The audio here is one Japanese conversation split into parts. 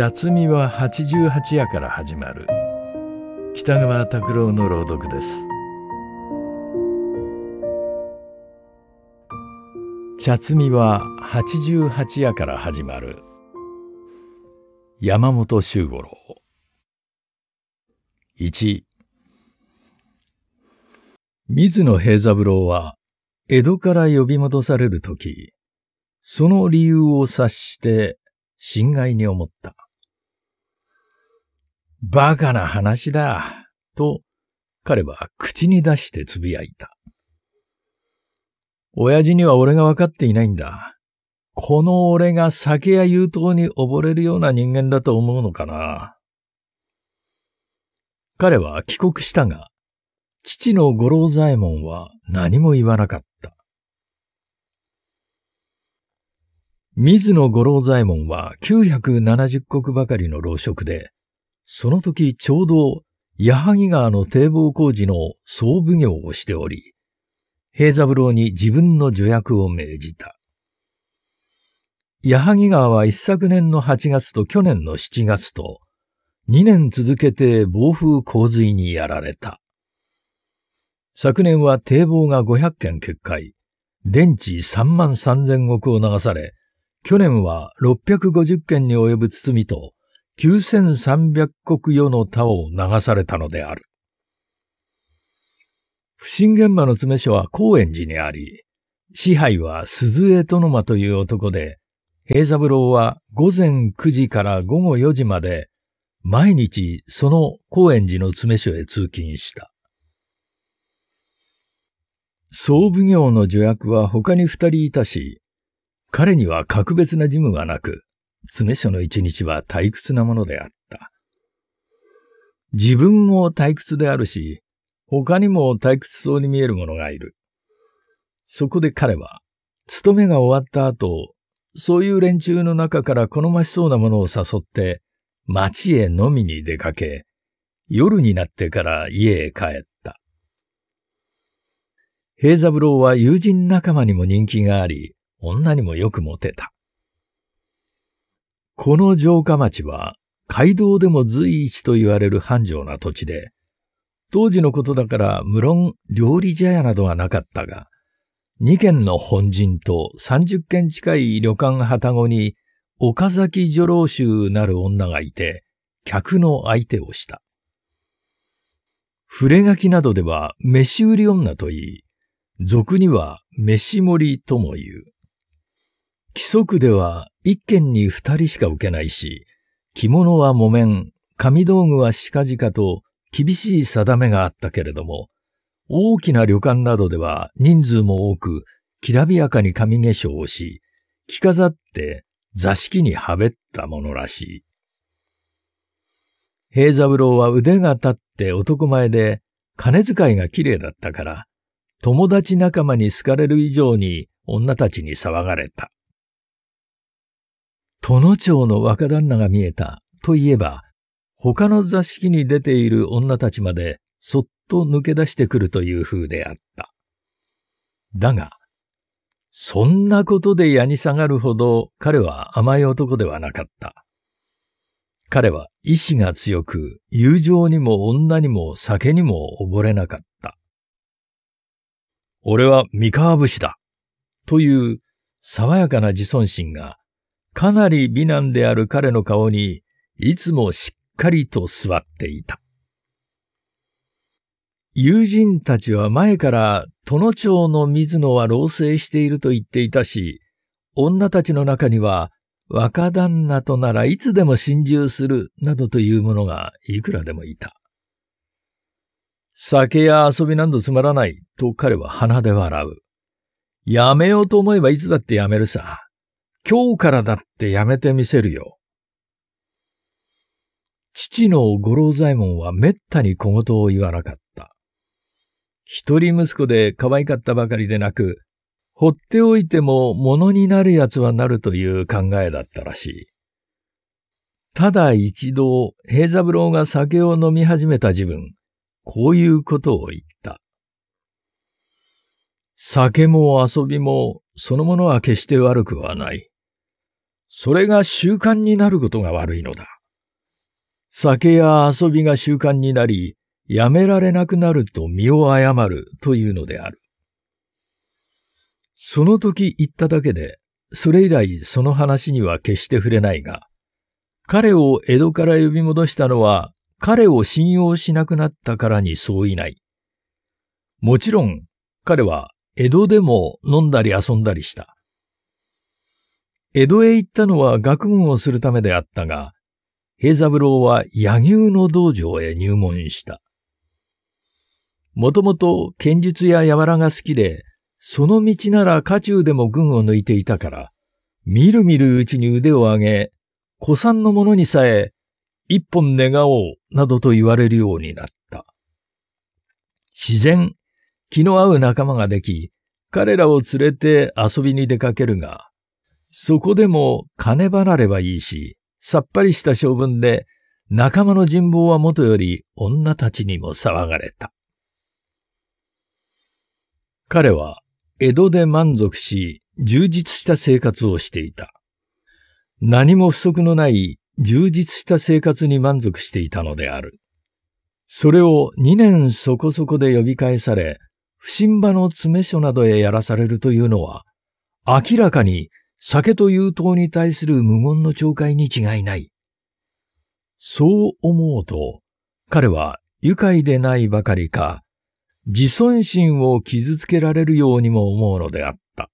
茶摘みは八十八夜から始まる北川拓郎の朗読です茶摘みは八十八夜から始まる山本周五郎一水野平三郎は江戸から呼び戻されるとき、その理由を察して、心外に思った。バカな話だ、と彼は口に出して呟いた。親父には俺が分かっていないんだ。この俺が酒や優等に溺れるような人間だと思うのかな。彼は帰国したが、父の五郎左衛門は何も言わなかった。水野五郎左衛門は970石ばかりの老職で、その時ちょうど矢作川の堤防工事の総奉行をしており、平三郎に自分の助役を命じた。矢作川は一昨年の8月と去年の7月と、2年続けて暴風洪水にやられた。昨年は堤防が500件決壊、電池3万3000億を流され、去年は650件に及ぶ包みと9300国世の他を流されたのである。不審現場の詰所は高円寺にあり、支配は鈴江殿間という男で、平三郎は午前9時から午後4時まで、毎日その高円寺の詰所へ通勤した。総奉行の助役は他に二人いたし、彼には格別な事務がなく、詰所の一日は退屈なものであった。自分も退屈であるし、他にも退屈そうに見える者がいる。そこで彼は、勤めが終わった後、そういう連中の中から好ましそうなものを誘って、町へ飲みに出かけ、夜になってから家へ帰った。平三郎は友人仲間にも人気があり、女にもよくモテた。この城下町は街道でも随一と言われる繁盛な土地で、当時のことだから無論料理茶屋などはなかったが、二軒の本陣と三十軒近い旅館旗子に岡崎女郎衆なる女がいて、客の相手をした。触れ書きなどでは飯売り女といい、俗には飯盛りとも言う。規則では一件に二人しか受けないし、着物は木綿、紙道具は近々と厳しい定めがあったけれども、大きな旅館などでは人数も多く、きらびやかに紙化粧をし、着飾って座敷にはべったものらしい。平三郎は腕が立って男前で、金遣いが綺麗だったから、友達仲間に好かれる以上に女たちに騒がれた。殿町の若旦那が見えたといえば、他の座敷に出ている女たちまでそっと抜け出してくるという風であった。だが、そんなことで矢に下がるほど彼は甘い男ではなかった。彼は意志が強く、友情にも女にも酒にも溺れなかった。俺は三河節だという爽やかな自尊心がかなり美男である彼の顔に、いつもしっかりと座っていた。友人たちは前から殿町の水野は老成していると言っていたし、女たちの中には若旦那とならいつでも心中するなどというものがいくらでもいた。酒や遊びなどつまらないと彼は鼻で笑う。やめようと思えばいつだってやめるさ。今日からだってやめてみせるよ。父の五郎左衛門はめったに小言を言わなかった。一人息子で可愛かったばかりでなく、放っておいても物になる奴はなるという考えだったらしい。ただ一度、平三郎が酒を飲み始めた自分、こういうことを言った。酒も遊びもそのものは決して悪くはない。それが習慣になることが悪いのだ。酒や遊びが習慣になり、やめられなくなると身を誤るというのである。その時言っただけで、それ以来その話には決して触れないが、彼を江戸から呼び戻したのは、彼を信用しなくなったからにそういない。もちろん、彼は江戸でも飲んだり遊んだりした。江戸へ行ったのは学問をするためであったが、平三郎は柳生の道場へ入門した。もともと剣術や柔らが好きで、その道なら家中でも群を抜いていたから、みるみるうちに腕を上げ、古参の者にさえ、一本願おう、などと言われるようになった。自然、気の合う仲間ができ、彼らを連れて遊びに出かけるが、そこでも金払ればいいし、さっぱりした性分で、仲間の人望はもとより女たちにも騒がれた。彼は江戸で満足し、充実した生活をしていた。何も不足のない充実した生活に満足していたのである。それを2年そこそこで呼び返され、不審場の詰め所などへやらされるというのは、明らかに酒と優等に対する無言の懲戒に違いない。そう思うと、彼は愉快でないばかりか、自尊心を傷つけられるようにも思うのであった。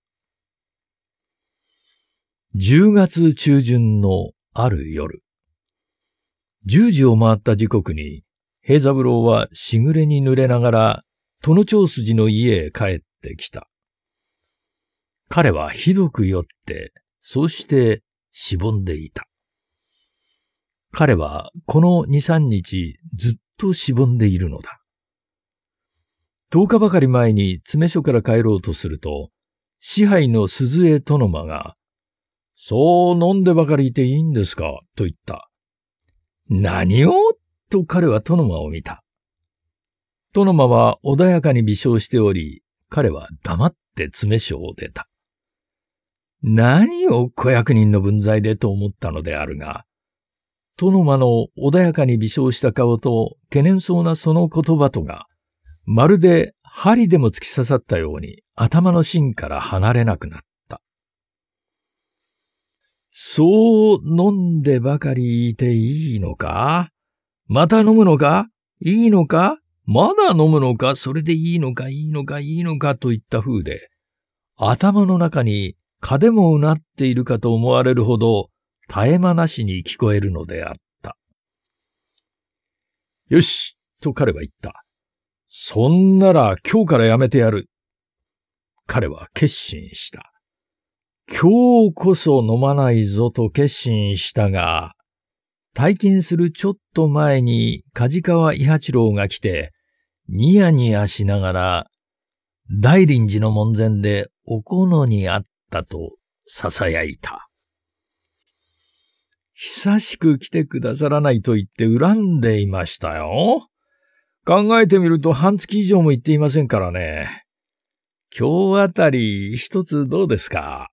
10月中旬のある夜。10時を回った時刻に、平三郎はしぐれに濡れながら、殿の筋の家へ帰ってきた。彼はひどく酔って、そうしてしぼんでいた。彼はこの2、3日ずっとしぼんでいるのだ。10日ばかり前に詰め所から帰ろうとすると、支配の鈴江殿間が、そう飲んでばかりいていいんですかと言った。何をと彼は殿間を見た。殿間は穏やかに微笑しており、彼は黙って詰め所を出た。何を小役人の分際でと思ったのであるが、殿間の穏やかに微笑した顔と懸念そうなその言葉とが、まるで針でも突き刺さったように頭の芯から離れなくなった。そう飲んでばかりいていいのかまた飲むのかいいのかまだ飲むのかそれでいいのかいいのかいいのかといった風で、頭の中に蚊でもうなっているかと思われるほど、絶え間なしに聞こえるのであった。よし、と彼は言った。そんなら今日からやめてやる。彼は決心した。今日こそ飲まないぞと決心したが、退勤するちょっと前に梶川伊八郎が来て、ニヤニヤしながら、大林寺の門前でおこのに会っったと囁いた。久しく来てくださらないと言って恨んでいましたよ。考えてみると半月以上も行っていませんからね。今日あたり一つどうですか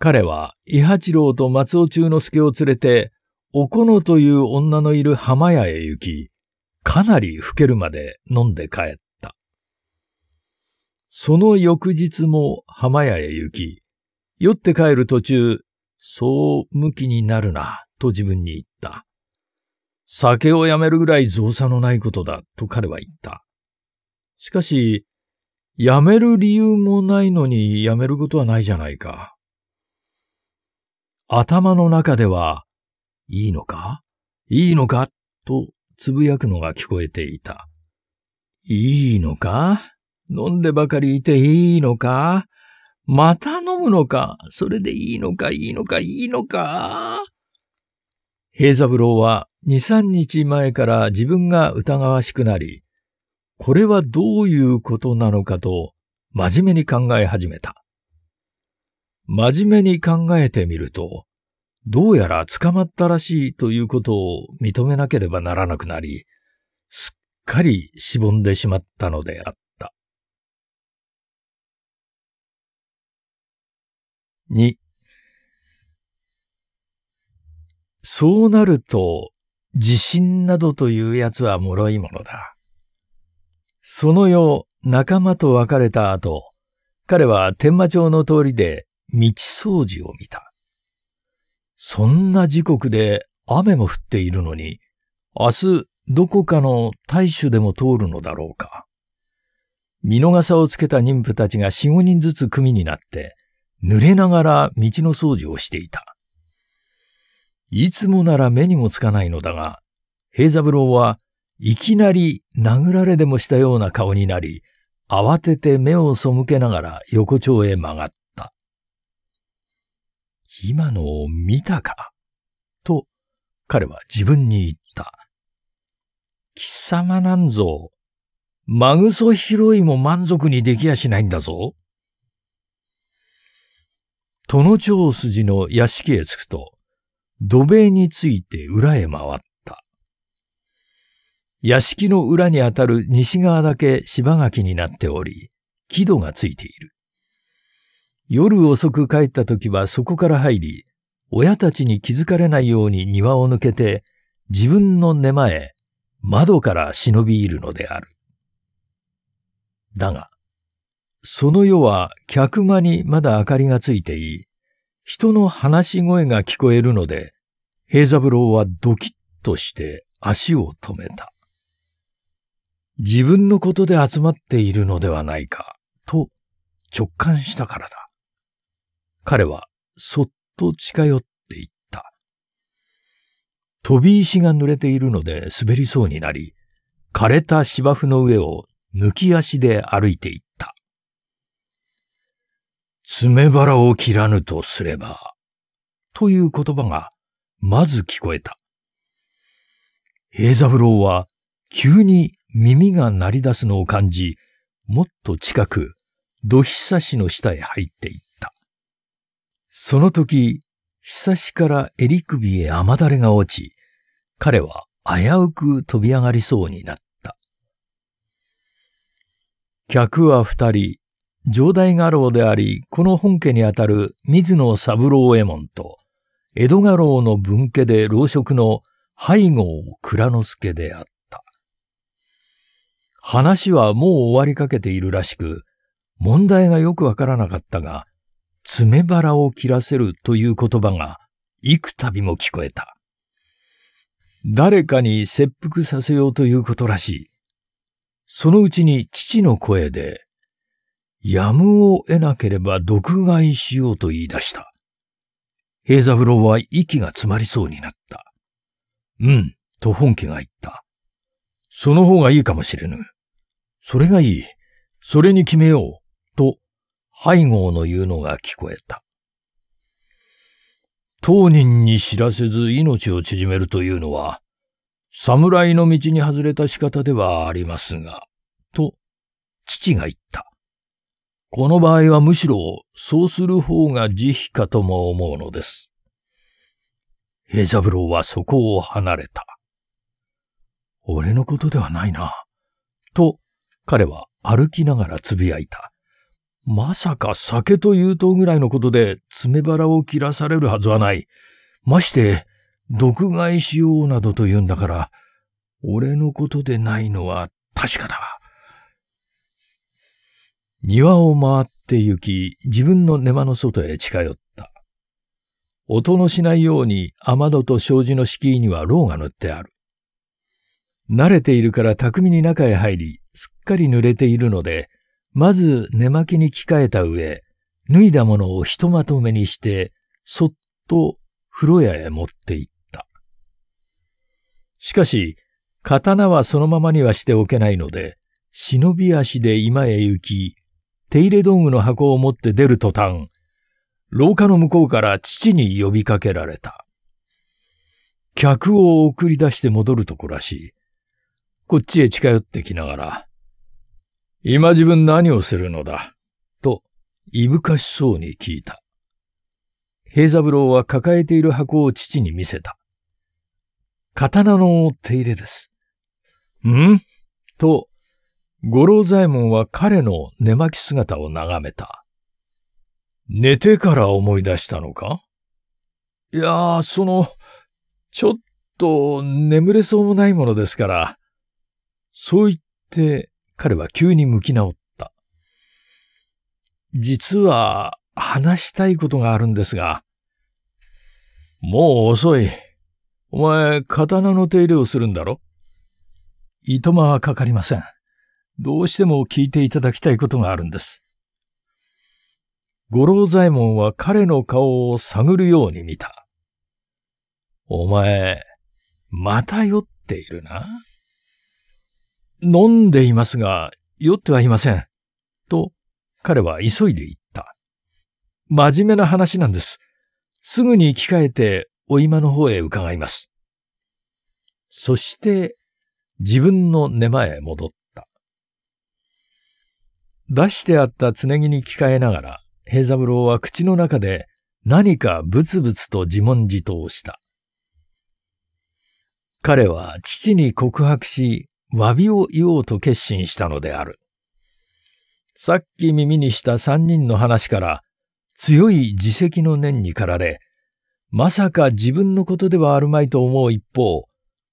彼は伊八郎と松尾中之助を連れて、おこのという女のいる浜屋へ行き、かなり老けるまで飲んで帰っその翌日も浜屋へ行き、酔って帰る途中、そう向きになるな、と自分に言った。酒をやめるぐらい造作のないことだ、と彼は言った。しかし、やめる理由もないのにやめることはないじゃないか。頭の中では、いいのかいいのかとつぶやくのが聞こえていた。いいのか飲んでばかりいていいのかまた飲むのかそれでいいのかいいのかいいのか平三郎は二三日前から自分が疑わしくなり、これはどういうことなのかと真面目に考え始めた。真面目に考えてみると、どうやら捕まったらしいということを認めなければならなくなり、すっかりしぼんでしまったのであった。2そうなると、地震などというやつは脆いものだ。その夜、仲間と別れた後、彼は天馬町の通りで道掃除を見た。そんな時刻で雨も降っているのに、明日どこかの大衆でも通るのだろうか。見逃さをつけた妊婦たちが四五人ずつ組になって、濡れながら道の掃除をしていた。いつもなら目にもつかないのだが、平三郎はいきなり殴られでもしたような顔になり、慌てて目を背けながら横丁へ曲がった。今のを見たかと彼は自分に言った。貴様なんぞ、マグソ拾いも満足にできやしないんだぞ。殿長筋の屋敷へ着くと、土塀について裏へ回った。屋敷の裏にあたる西側だけ芝垣になっており、木戸がついている。夜遅く帰った時はそこから入り、親たちに気づかれないように庭を抜けて、自分の寝間へ窓から忍び入るのである。だが、その夜は客間にまだ明かりがついていい、人の話し声が聞こえるので、平三郎はドキッとして足を止めた。自分のことで集まっているのではないか、と直感したからだ。彼はそっと近寄っていった。飛び石が濡れているので滑りそうになり、枯れた芝生の上を抜き足で歩いていっ爪腹を切らぬとすれば、という言葉がまず聞こえた。平三郎は急に耳が鳴り出すのを感じ、もっと近く、土久しの下へ入っていった。その時、久しから襟首へ雨だれが落ち、彼は危うく飛び上がりそうになった。客は二人、城代画廊であり、この本家にあたる水野三郎右衛門と、江戸画廊の分家で老職の背後蔵之助であった。話はもう終わりかけているらしく、問題がよくわからなかったが、爪腹を切らせるという言葉が幾度も聞こえた。誰かに切腹させようということらしい。そのうちに父の声で、やむを得なければ毒害しようと言い出した。平三郎は息が詰まりそうになった。うん、と本家が言った。その方がいいかもしれぬ。それがいい。それに決めよう。と、背後の言うのが聞こえた。当人に知らせず命を縮めるというのは、侍の道に外れた仕方ではありますが、と、父が言った。この場合はむしろそうする方が慈悲かとも思うのです。平三郎はそこを離れた。俺のことではないな。と、彼は歩きながら呟いた。まさか酒と言うとぐらいのことで爪腹を切らされるはずはない。まして、毒害しようなどと言うんだから、俺のことでないのは確かだ。庭を回って行き、自分の寝間の外へ近寄った。音のしないように雨戸と障子の敷居には牢が塗ってある。慣れているから巧みに中へ入り、すっかり濡れているので、まず寝巻きに着替えた上、脱いだものをひとまとめにして、そっと風呂屋へ持って行った。しかし、刀はそのままにはしておけないので、忍び足で今へ行き、手入れ道具の箱を持って出る途端、廊下の向こうから父に呼びかけられた。客を送り出して戻るとこらしい。こっちへ近寄ってきながら、今自分何をするのだ、と、いぶかしそうに聞いた。平三郎は抱えている箱を父に見せた。刀の手入れです。んと、五郎左衛門は彼の寝巻き姿を眺めた。寝てから思い出したのかいやあ、その、ちょっと眠れそうもないものですから。そう言って彼は急に向き直った。実は話したいことがあるんですが。もう遅い。お前、刀の手入れをするんだろ糸間はかかりません。どうしても聞いていただきたいことがあるんです。五郎左衛門は彼の顔を探るように見た。お前、また酔っているな。飲んでいますが、酔ってはいません。と、彼は急いで言った。真面目な話なんです。すぐに着き換えて、お今の方へ伺います。そして、自分の寝間へ戻った。出してあったつねぎに着替えながら、平三郎は口の中で何かブツブツと自問自答した。彼は父に告白し、詫びを言おうと決心したのである。さっき耳にした三人の話から、強い自責の念に駆られ、まさか自分のことではあるまいと思う一方、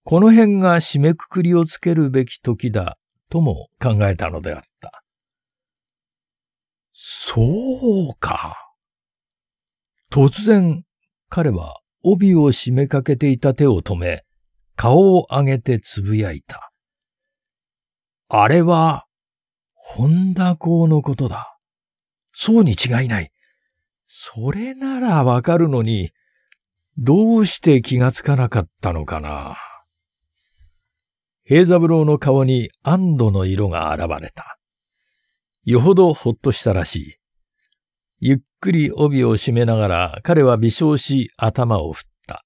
この辺が締めくくりをつけるべき時だとも考えたのであった。そうか。突然、彼は帯を締めかけていた手を止め、顔を上げてつぶやいた。あれは、本田校のことだ。そうに違いない。それならわかるのに、どうして気がつかなかったのかな。平三郎の顔に安堵の色が現れた。よほどほっとしたらしい。ゆっくり帯を締めながら彼は微笑し頭を振った。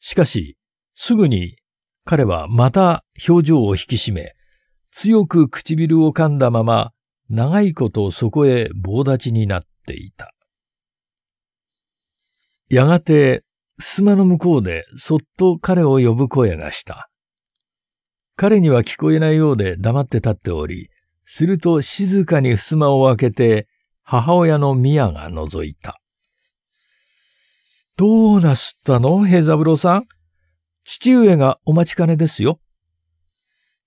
しかし、すぐに彼はまた表情を引き締め、強く唇を噛んだまま長いことそこへ棒立ちになっていた。やがて、襖の向こうでそっと彼を呼ぶ声がした。彼には聞こえないようで黙って立っており、すると静かに襖を開けて母親の宮が覗いた。どうなすったの平三郎さん。父上がお待ちかねですよ。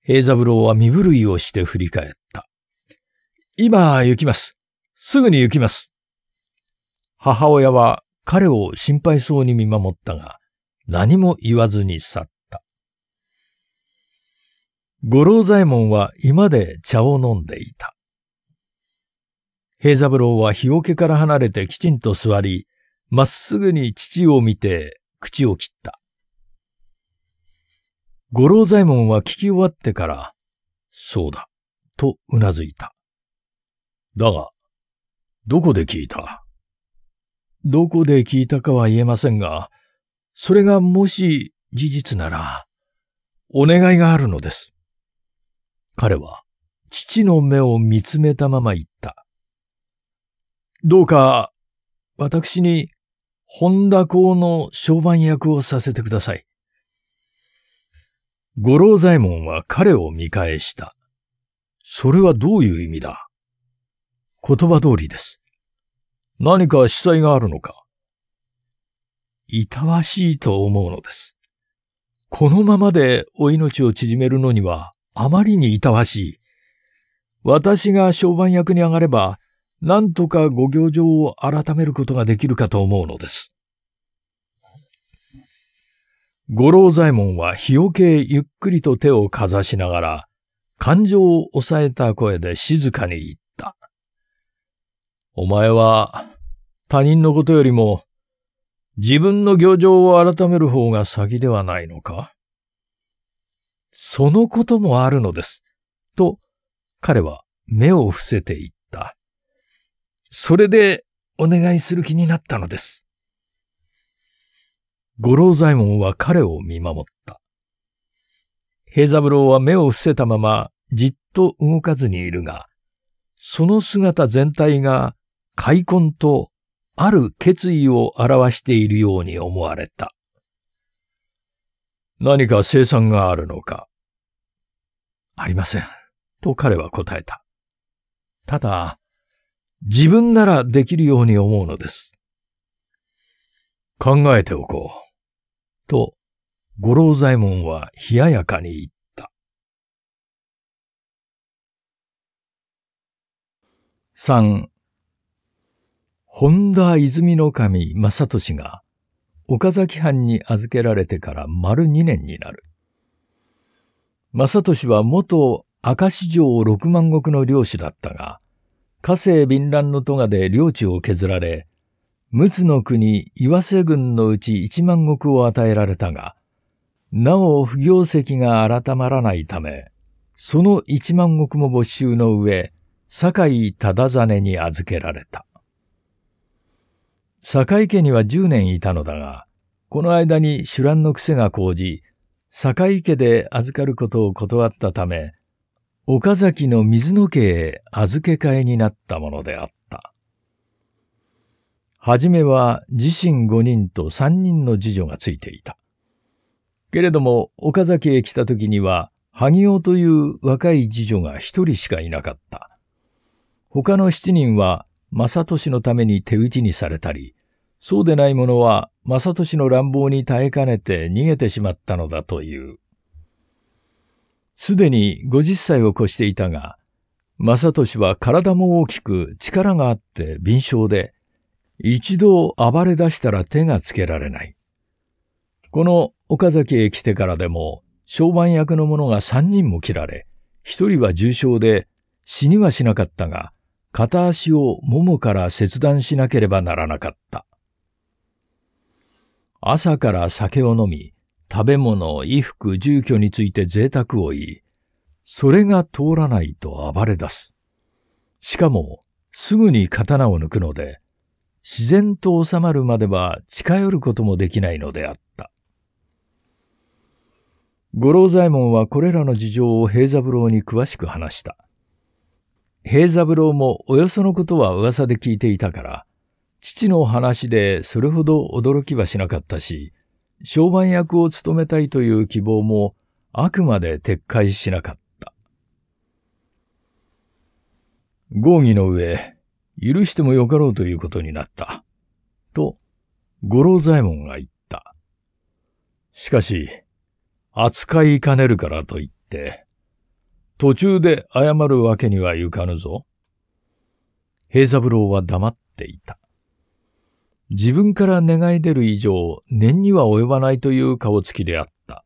平三郎は身震いをして振り返った。今行きます。すぐに行きます。母親は彼を心配そうに見守ったが、何も言わずに去っ五郎左衛門は居間で茶を飲んでいた。平三郎は日桶から離れてきちんと座り、まっすぐに父を見て口を切った。五郎左衛門は聞き終わってから、そうだ、と頷いた。だが、どこで聞いたどこで聞いたかは言えませんが、それがもし事実なら、お願いがあるのです。彼は父の目を見つめたまま言った。どうか、私に、本田公の商売役をさせてください。五郎左衛門は彼を見返した。それはどういう意味だ言葉通りです。何か主催があるのかいたわしいと思うのです。このままでお命を縮めるのにはあまりにいたわしい。私が商売役に上がれば、なんとかご行状を改めることができるかと思うのです。五郎左衛門は日よけゆっくりと手をかざしながら、感情を抑えた声で静かに言った。お前は、他人のことよりも、自分の行状を改める方が先ではないのかそのこともあるのです。と、彼は目を伏せていった。それでお願いする気になったのです。五郎左衛門は彼を見守った。平三郎は目を伏せたままじっと動かずにいるが、その姿全体が開墾とある決意を表しているように思われた。何か生産があるのかありません。と彼は答えた。ただ、自分ならできるように思うのです。考えておこう。と、五郎左衛門は冷ややかに言った。三、本田泉の神正俊が岡崎藩に預けられてから丸2年になる。正俊は元明石城六万石の領主だったが、河西敏乱の賀で領地を削られ、陸奥の国岩瀬郡のうち一万石を与えられたが、なお不行席が改まらないため、その一万石も没収の上、堺忠真に預けられた。坂井家には10年いたのだが、この間に酒乱の癖が講じ、坂井家で預かることを断ったため、岡崎の水野家へ預け替えになったものであった。はじめは自身5人と3人の次女がついていた。けれども、岡崎へ来た時には、萩尾という若い次女が一人しかいなかった。他の七人は正俊のために手打ちにされたり、そうでない者は正俊の乱暴に耐えかねて逃げてしまったのだという。すでに50歳を越していたが、正俊は体も大きく力があって敏捷で、一度暴れ出したら手がつけられない。この岡崎へ来てからでも、商売役の者が3人も切られ、1人は重傷で死にはしなかったが、片足をももから切断しなければならなかった。朝から酒を飲み、食べ物、衣服、住居について贅沢を言い、それが通らないと暴れ出す。しかも、すぐに刀を抜くので、自然と収まるまでは近寄ることもできないのであった。五郎左衛門はこれらの事情を平三郎に詳しく話した。平三郎もおよそのことは噂で聞いていたから、父の話でそれほど驚きはしなかったし、商売役を務めたいという希望もあくまで撤回しなかった。合議の上、許してもよかろうということになった。と、五郎左衛門が言った。しかし、扱いかねるからと言って、途中で謝るわけにはいかぬぞ。平三郎は黙っていた。自分から願い出る以上、念には及ばないという顔つきであった。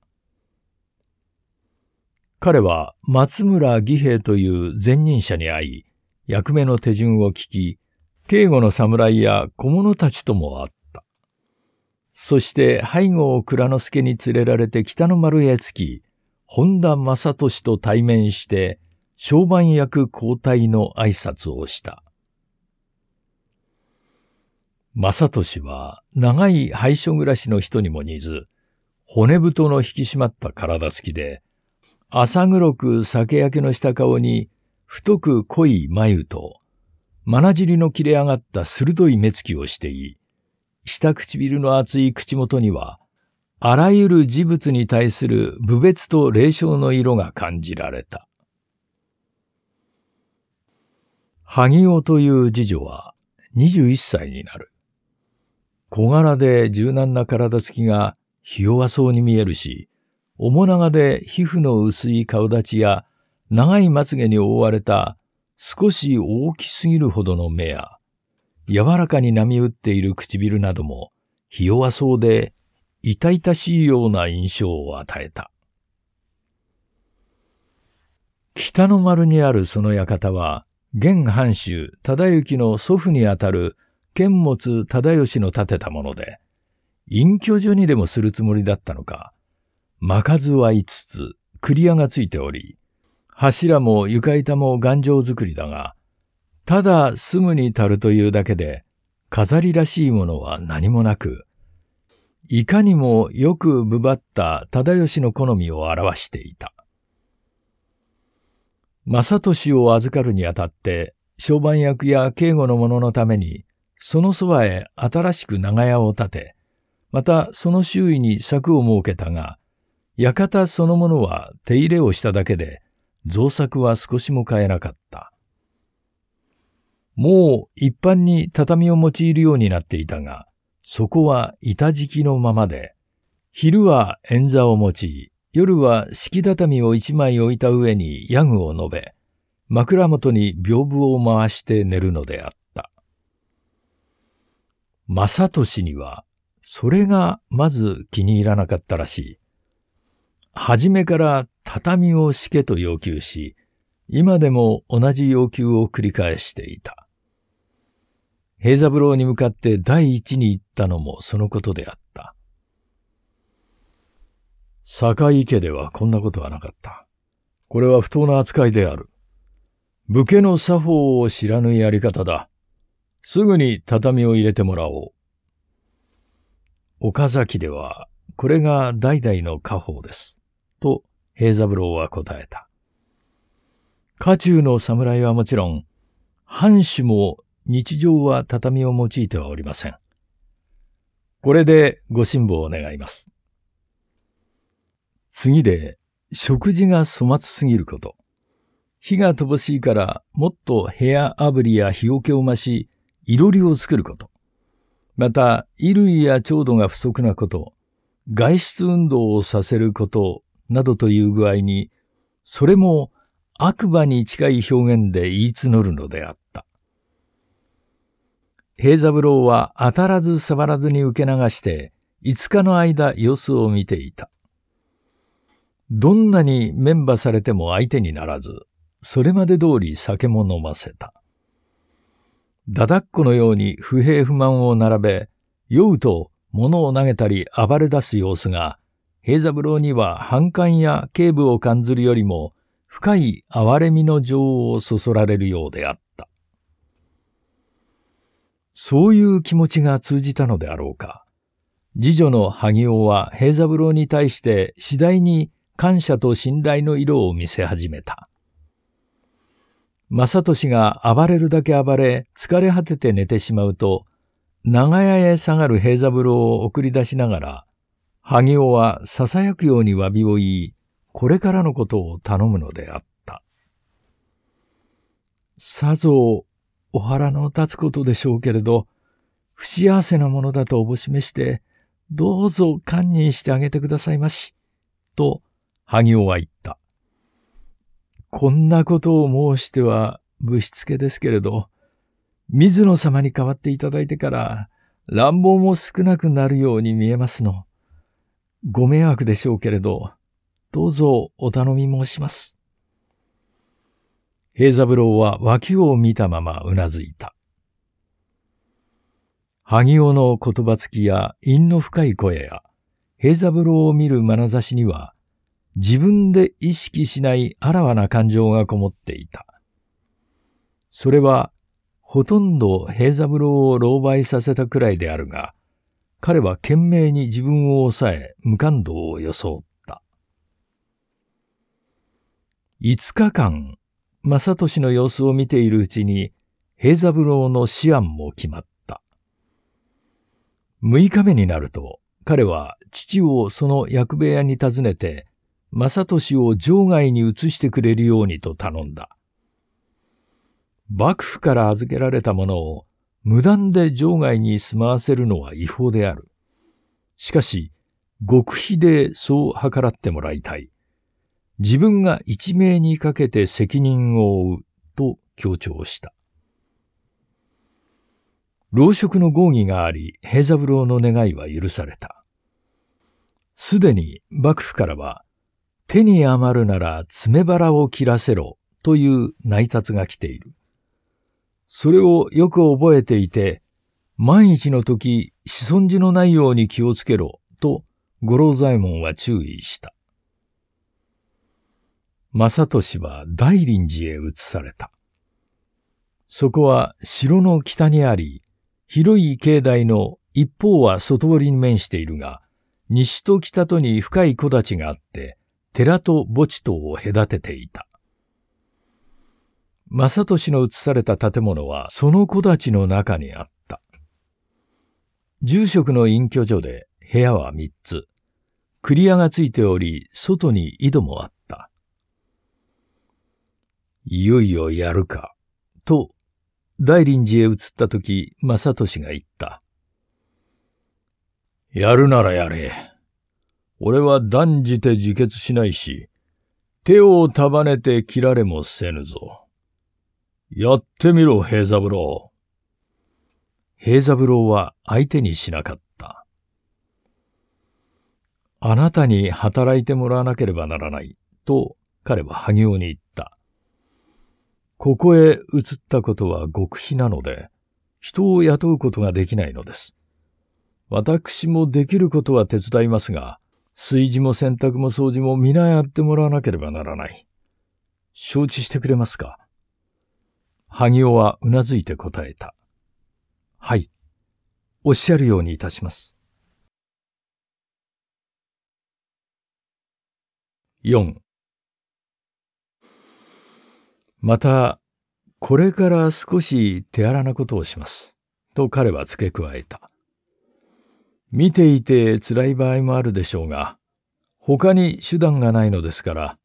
彼は松村義平という前任者に会い、役目の手順を聞き、警護の侍や小物たちとも会った。そして背後を蔵之助に連れられて北の丸へ着き、本田正俊と対面して、商売役交代の挨拶をした。正俊は長い廃所暮らしの人にも似ず、骨太の引き締まった体つきで、浅黒く酒焼けのした顔に太く濃い眉と、眼尻の切れ上がった鋭い目つきをしてい、下唇の厚い口元にはあらゆる事物に対する部別と霊障の色が感じられた。萩尾という次女は21歳になる。小柄で柔軟な体つきがひ弱そうに見えるし、面長で皮膚の薄い顔立ちや長いまつげに覆われた少し大きすぎるほどの目や、柔らかに波打っている唇などもひ弱そうで痛々しいような印象を与えた。北の丸にあるその館は、現藩主忠行の祖父にあたる剣持忠義の建てたもので、隠居所にでもするつもりだったのか、巻かずは5つ、クリアがついており、柱も床板も頑丈作りだが、ただ住むに足るというだけで、飾りらしいものは何もなく、いかにもよくぶばった忠義の好みを表していた。正俊を預かるにあたって、商売役や警護の者のために、そのそばへ新しく長屋を建て、またその周囲に柵を設けたが、館そのものは手入れをしただけで、造作は少しも変えなかった。もう一般に畳を用いるようになっていたが、そこは板敷きのままで、昼は円座を持ち、夜は敷畳を一枚置いた上にヤグを述べ、枕元に屏風を回して寝るのであった。正俊には、それがまず気に入らなかったらしい。初めから畳を敷けと要求し、今でも同じ要求を繰り返していた。平三郎に向かって第一に行ったのもそのことであった。坂井家ではこんなことはなかった。これは不当な扱いである。武家の作法を知らぬやり方だ。すぐに畳を入れてもらおう。岡崎では、これが代々の家宝です。と、平三郎は答えた。家中の侍はもちろん、藩主も日常は畳を用いてはおりません。これでご辛抱を願います。次で、食事が粗末すぎること。火が乏しいから、もっと部屋炙りや日よけを増し、いろりを作ること。また、衣類や調度が不足なこと、外出運動をさせることなどという具合に、それも悪魔に近い表現で言い募るのであった。平三郎は当たらず触らずに受け流して、五日の間様子を見ていた。どんなに面馬されても相手にならず、それまで通り酒も飲ませた。だだっこのように不平不満を並べ、酔うと物を投げたり暴れ出す様子が、平三郎には反感や警部を感ずるよりも深い哀れみの情をそそられるようであった。そういう気持ちが通じたのであろうか。次女の萩尾は平三郎に対して次第に感謝と信頼の色を見せ始めた。正俊が暴れるだけ暴れ、疲れ果てて寝てしまうと、長屋へ下がる平三郎を送り出しながら、萩尾は囁くように詫びを言い、これからのことを頼むのであった。さぞお腹の立つことでしょうけれど、不幸せなものだとおぼしめして、どうぞ堪忍してあげてくださいまし、と、萩尾は言った。こんなことを申しては、ぶしつけですけれど、水野様に代わっていただいてから、乱暴も少なくなるように見えますの。ご迷惑でしょうけれど、どうぞお頼み申します。平三郎は脇を見たままうなずいた。萩尾の言葉つきや韻の深い声や、平三郎を見る眼差しには、自分で意識しないあらわな感情がこもっていた。それは、ほとんど平三郎を狼狽させたくらいであるが、彼は懸命に自分を抑え、無感動を装った。五日間、正俊の様子を見ているうちに、平三郎の思案も決まった。6日目になると、彼は父をその役部屋に訪ねて、正俊を城外に移してくれるようにと頼んだ。幕府から預けられたものを無断で城外に住まわせるのは違法である。しかし、極秘でそう計らってもらいたい。自分が一命にかけて責任を負うと強調した。老職の合議があり、平三郎の願いは許された。すでに幕府からは、手に余るなら爪腹を切らせろという内達が来ている。それをよく覚えていて、万一の時、子孫寺のないように気をつけろと、五郎左衛門は注意した。正利は大林寺へ移された。そこは城の北にあり、広い境内の一方は外堀に面しているが、西と北とに深い木立があって、寺と墓地とを隔てていた。正利の移された建物はその木立の中にあった。住職の隠居所で部屋は三つ。クリアがついており、外に井戸もあった。いよいよやるか。と、大林寺へ移った時、正俊が言った。やるならやれ。俺は断じて自決しないし、手を束ねて切られもせぬぞ。やってみろ、平三郎。平三郎は相手にしなかった。あなたに働いてもらわなければならない、と彼は萩尾に言った。ここへ移ったことは極秘なので、人を雇うことができないのです。私もできることは手伝いますが、炊事も洗濯も掃除も皆やってもらわなければならない。承知してくれますか萩尾はうなずいて答えた。はい。おっしゃるようにいたします。4. また、これから少し手荒なことをします。と彼は付け加えた。見ていて辛い場合もあるでしょうが、他に手段がないのですから、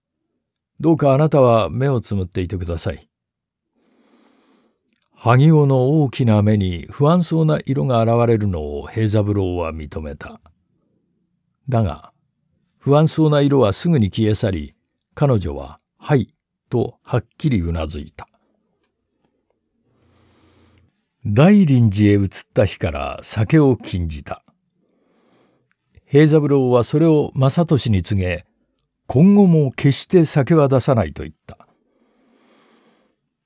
どうかあなたは目をつむっていてください。萩尾の大きな目に不安そうな色が現れるのを平三郎は認めた。だが、不安そうな色はすぐに消え去り、彼女は、はい、とはっきりうなずいた大臨寺へ移った日から酒を禁じた平三郎はそれを正俊に告げ今後も決して酒は出さないと言った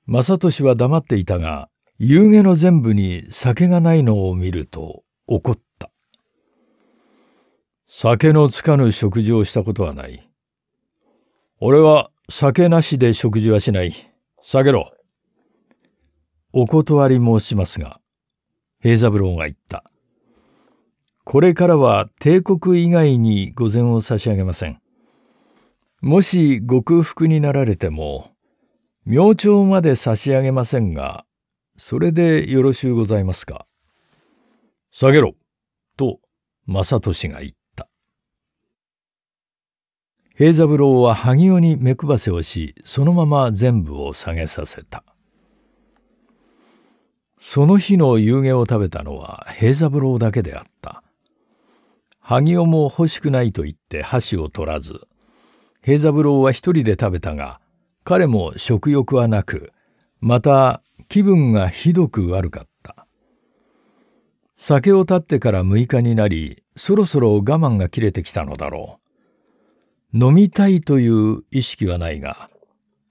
正俊は黙っていたが夕げの全部に酒がないのを見ると怒った酒のつかぬ食事をしたことはない俺は酒なしで食事はしない。下げろ。お断り申しますが、平三郎が言った。これからは帝国以外に御膳を差し上げません。もしご空腹になられても、明朝まで差し上げませんが、それでよろしゅうございますか。下げろと、正俊が言っ平三郎は萩尾に目配せをしそのまま全部を下げさせたその日の夕げを食べたのは平三郎だけであった萩尾も欲しくないと言って箸を取らず平三郎は一人で食べたが彼も食欲はなくまた気分がひどく悪かった酒を断ってから6日になりそろそろ我慢が切れてきたのだろう飲みたいという意識はないが、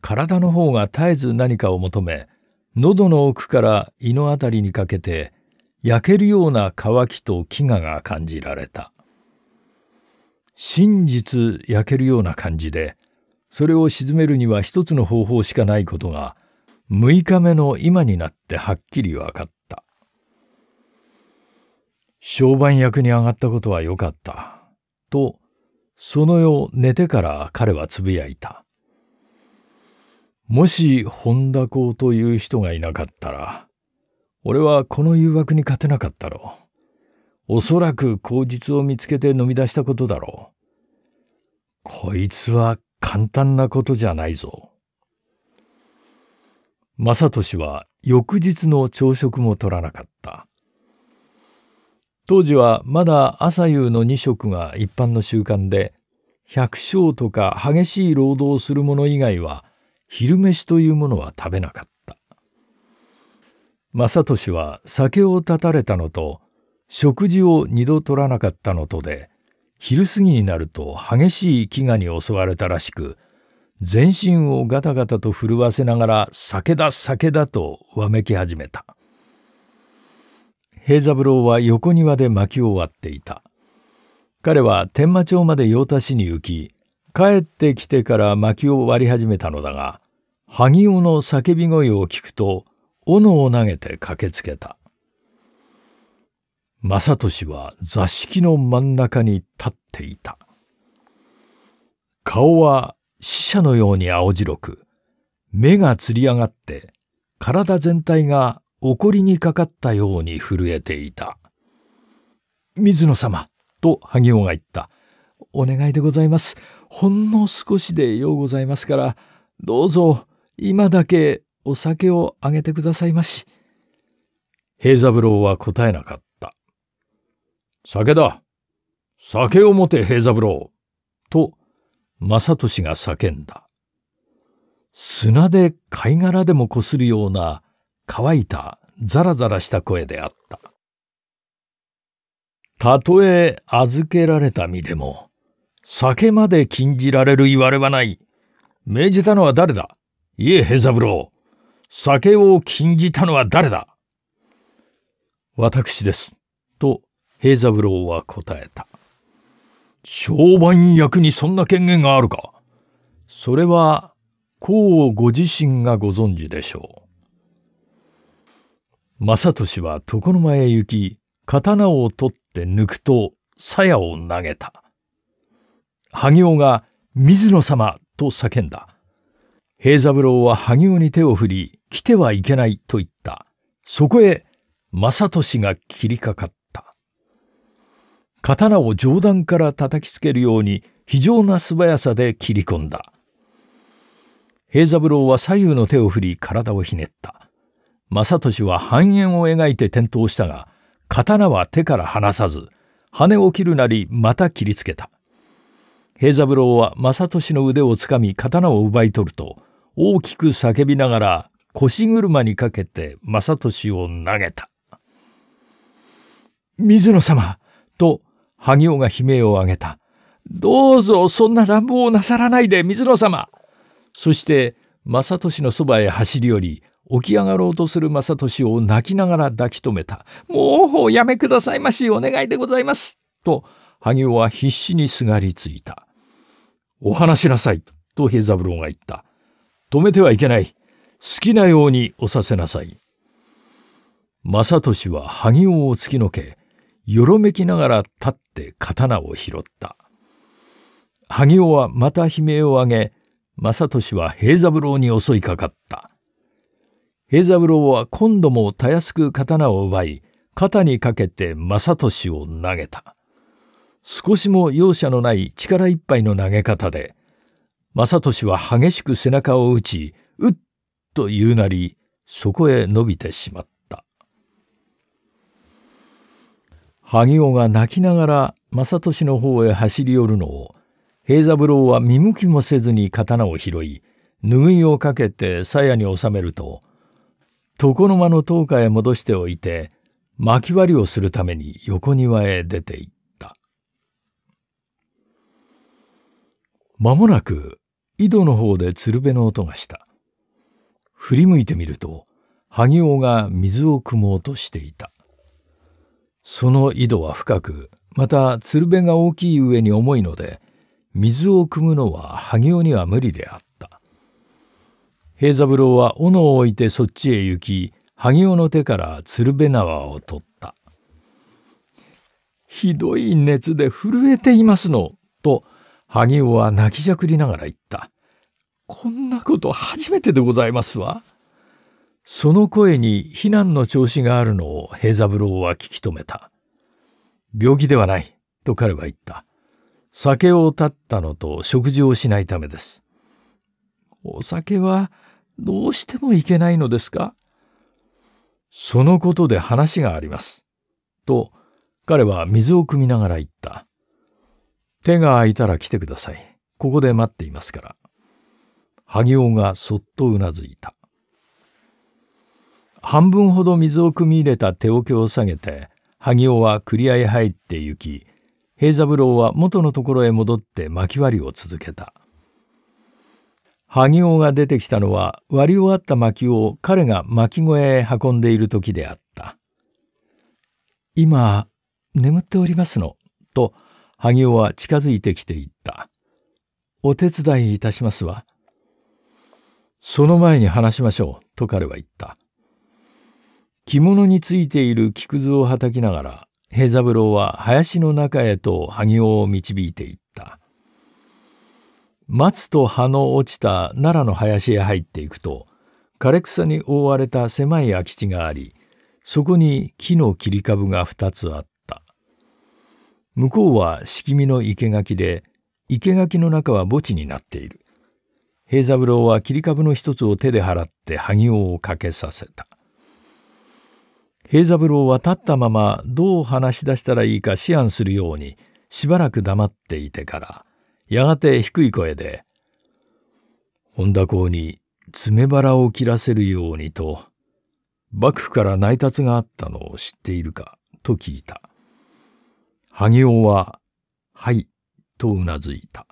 体の方が絶えず何かを求め、喉の奥から胃のあたりにかけて、焼けるような渇きと飢餓が感じられた。真実焼けるような感じで、それを沈めるには一つの方法しかないことが、6日目の今になってはっきり分かった。商売役に上がったことは良かった、とその夜寝てから彼はつぶやいた。もし本田公という人がいなかったら、俺はこの誘惑に勝てなかったろう。おそらく口実を見つけて飲み出したことだろう。こいつは簡単なことじゃないぞ。正俊は翌日の朝食も取らなかった。当時はまだ朝夕の2食が一般の習慣で百姓とか激しい労働をする者以外は昼飯というものは食べなかった正俊は酒を断たれたのと食事を二度取らなかったのとで昼過ぎになると激しい飢餓に襲われたらしく全身をガタガタと震わせながら「酒だ酒だ」とわめき始めた平三郎は横庭で薪を割っていた。彼は天満町まで用足しに行き、帰ってきてから薪を割り始めたのだが、萩尾の叫び声を聞くと、斧を投げて駆けつけた。正俊は座敷の真ん中に立っていた。顔は死者のように青白く、目がつり上がって、体全体が怒りにかかったように震えていた。水野様、と萩尾が言った。お願いでございます。ほんの少しでようございますから、どうぞ、今だけお酒をあげてくださいまし。平三郎は答えなかった。酒だ酒を持て平三郎と、正俊が叫んだ。砂で貝殻でもこするような乾いたザラザラした声であった。たとえ預けられた身でも、酒まで禁じられる言われはない。命じたのは誰だいえ、平三郎。酒を禁じたのは誰だ私です。と、平三郎は答えた。商売役にそんな権限があるかそれは、こうご自身がご存知でしょう。正俊は床の間へ行き、刀を取って抜くと、鞘を投げた。萩尾が、水野様と叫んだ。平三郎は萩尾に手を振り、来てはいけないと言った。そこへ、正俊が切りかかった。刀を上段から叩きつけるように、非常な素早さで切り込んだ。平三郎は左右の手を振り体をひねった。正俊は半円を描いて転倒したが刀は手から離さず羽を切るなりまた切りつけた平三郎は正俊の腕をつかみ刀を奪い取ると大きく叫びながら腰車にかけて正俊を投げた「水野様!」と萩尾が悲鳴を上げた「どうぞそんな乱暴をなさらないで水野様!」そして正俊のそばへ走り寄り起き上がろうとする正俊を泣きながら抱き留めた。もうおやめくださいまし、お願いでございます。と、萩尾は必死にすがりついた。お話しなさい、と平三郎が言った。止めてはいけない。好きなようにおさせなさい。正俊は萩尾を突きのけ、よろめきながら立って刀を拾った。萩尾はまた悲鳴を上げ、正俊は平三郎に襲いかかった。平三郎は今度もたやすく刀を奪い肩にかけて正俊を投げた少しも容赦のない力いっぱいの投げ方で正俊は激しく背中を打ちうっと言うなりそこへ伸びてしまった萩尾が泣きながら正俊の方へ走り寄るのを平三郎は見向きもせずに刀を拾い拭いをかけて鞘に収めると床の間の灯火へ戻しておいて薪割りをするために横庭へ出ていった間もなく井戸の方で鶴瓶の音がした振り向いてみると萩尾が水を汲もうとしていたその井戸は深くまた鶴瓶が大きい上に重いので水を汲むのは萩尾には無理であった。平三郎は斧を置いてそっちへ行き萩尾の手から鶴瓶縄を取った「ひどい熱で震えていますの」と萩尾は泣きじゃくりながら言った「こんなこと初めてでございますわ」その声に非難の調子があるのを平三郎は聞き止めた「病気ではない」と彼は言った「酒を断ったのと食事をしないためです」お酒はどうしてもいけないのですかそのことで話があります。と、彼は水を汲みながら言った。手が空いたら来てください。ここで待っていますから。萩尾がそっとうなずいた。半分ほど水を汲み入れた手桶を下げて、萩尾は繰り合い入って行き、平三郎は元のところへ戻って薪割りを続けた。萩尾が出てきたのは割り終わった薪を彼が薪小屋へ運んでいる時であった。今、眠っておりますの、と萩尾は近づいてきて言った。お手伝いいたしますわ。その前に話しましょう、と彼は言った。着物についている木くずをはたきながら、平三郎は林の中へと萩尾を導いていった。松と葉の落ちた奈良の林へ入っていくと枯れ草に覆われた狭い空き地がありそこに木の切り株が2つあった向こうは敷見の生垣で生垣の中は墓地になっている平三郎は切り株の一つを手で払って萩尾をかけさせた平三郎は立ったままどう話し出したらいいか思案するようにしばらく黙っていてからやがて低い声で、本田公に爪腹を切らせるようにと、幕府から内達があったのを知っているかと聞いた。萩尾は、はい、とうなずいた。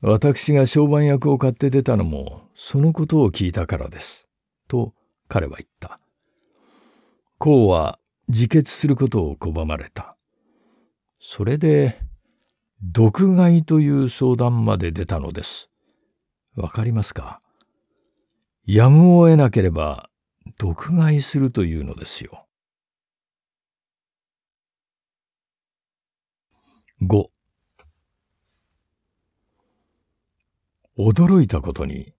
私が商売役を買って出たのも、そのことを聞いたからです。と彼は言った。公は自決することを拒まれた。それで、毒害という相談まで出たのです。わかりますかやむを得なければ毒害するというのですよ。驚いたことに、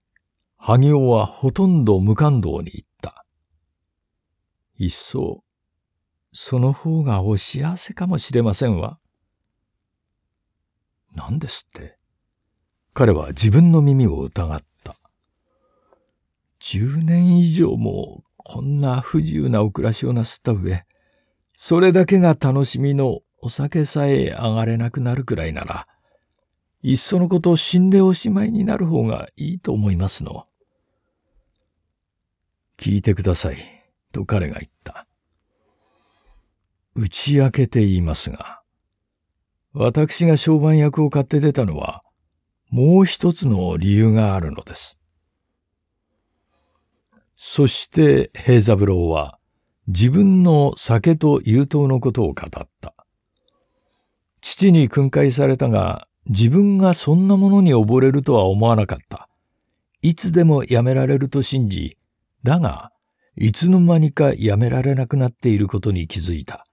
萩尾はほとんど無感動に行った。いっそ、その方がお幸せかもしれませんわ。何ですって彼は自分の耳を疑った。10年以上もこんな不自由なお暮らしをなすった上、それだけが楽しみのお酒さえ上がれなくなるくらいなら、いっそのこと死んでおしまいになる方がいいと思いますの。聞いてください、と彼が言った。打ち明けて言いますが、私が商売役を買って出たのは、もう一つの理由があるのです。そして平三郎は自分の酒と優等のことを語った。父に訓戒されたが自分がそんなものに溺れるとは思わなかった。いつでもやめられると信じ、だが、いつの間にかやめられなくなっていることに気づいた。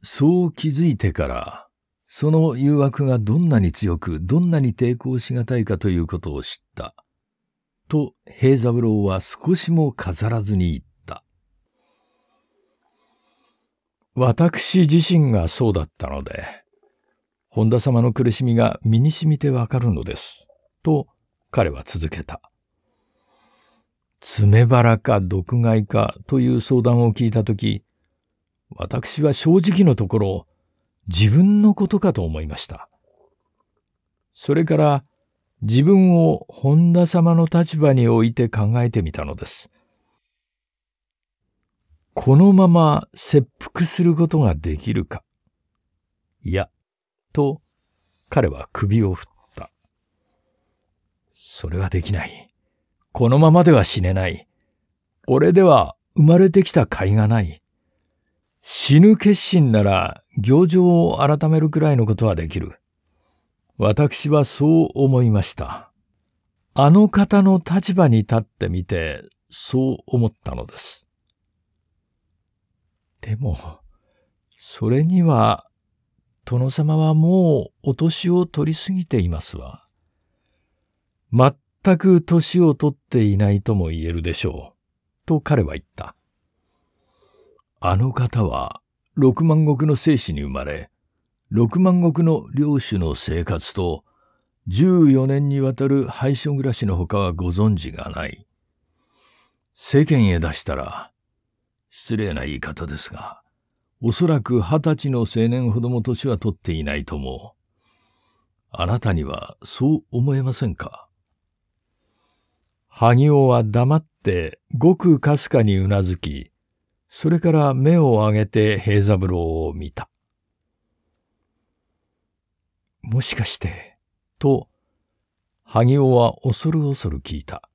そう気づいてからその誘惑がどんなに強く、どんなに抵抗しがたいかということを知った。と、平三郎は少しも飾らずに言った。私自身がそうだったので、本田様の苦しみが身に染みてわかるのです。と、彼は続けた。爪腹か毒害かという相談を聞いたとき、私は正直のところ、自分のことかと思いました。それから自分を本田様の立場に置いて考えてみたのです。このまま切腹することができるか。いや、と彼は首を振った。それはできない。このままでは死ねない。これでは生まれてきた甲斐がない。死ぬ決心なら行情を改めるくらいのことはできる。私はそう思いました。あの方の立場に立ってみて、そう思ったのです。でも、それには、殿様はもうお年を取りすぎていますわ。全く年を取っていないとも言えるでしょう。と彼は言った。あの方は六万石の生死に生まれ、六万石の領主の生活と、14年にわたる廃所暮らしのほかはご存知がない。世間へ出したら、失礼な言い方ですが、おそらく二十歳の青年ほども年は取っていないとも、あなたにはそう思えませんか萩尾は黙ってごくかすかにうなずき、それから目を上げて平三郎を見た。もしかして、と、萩尾は恐る恐る聞いた。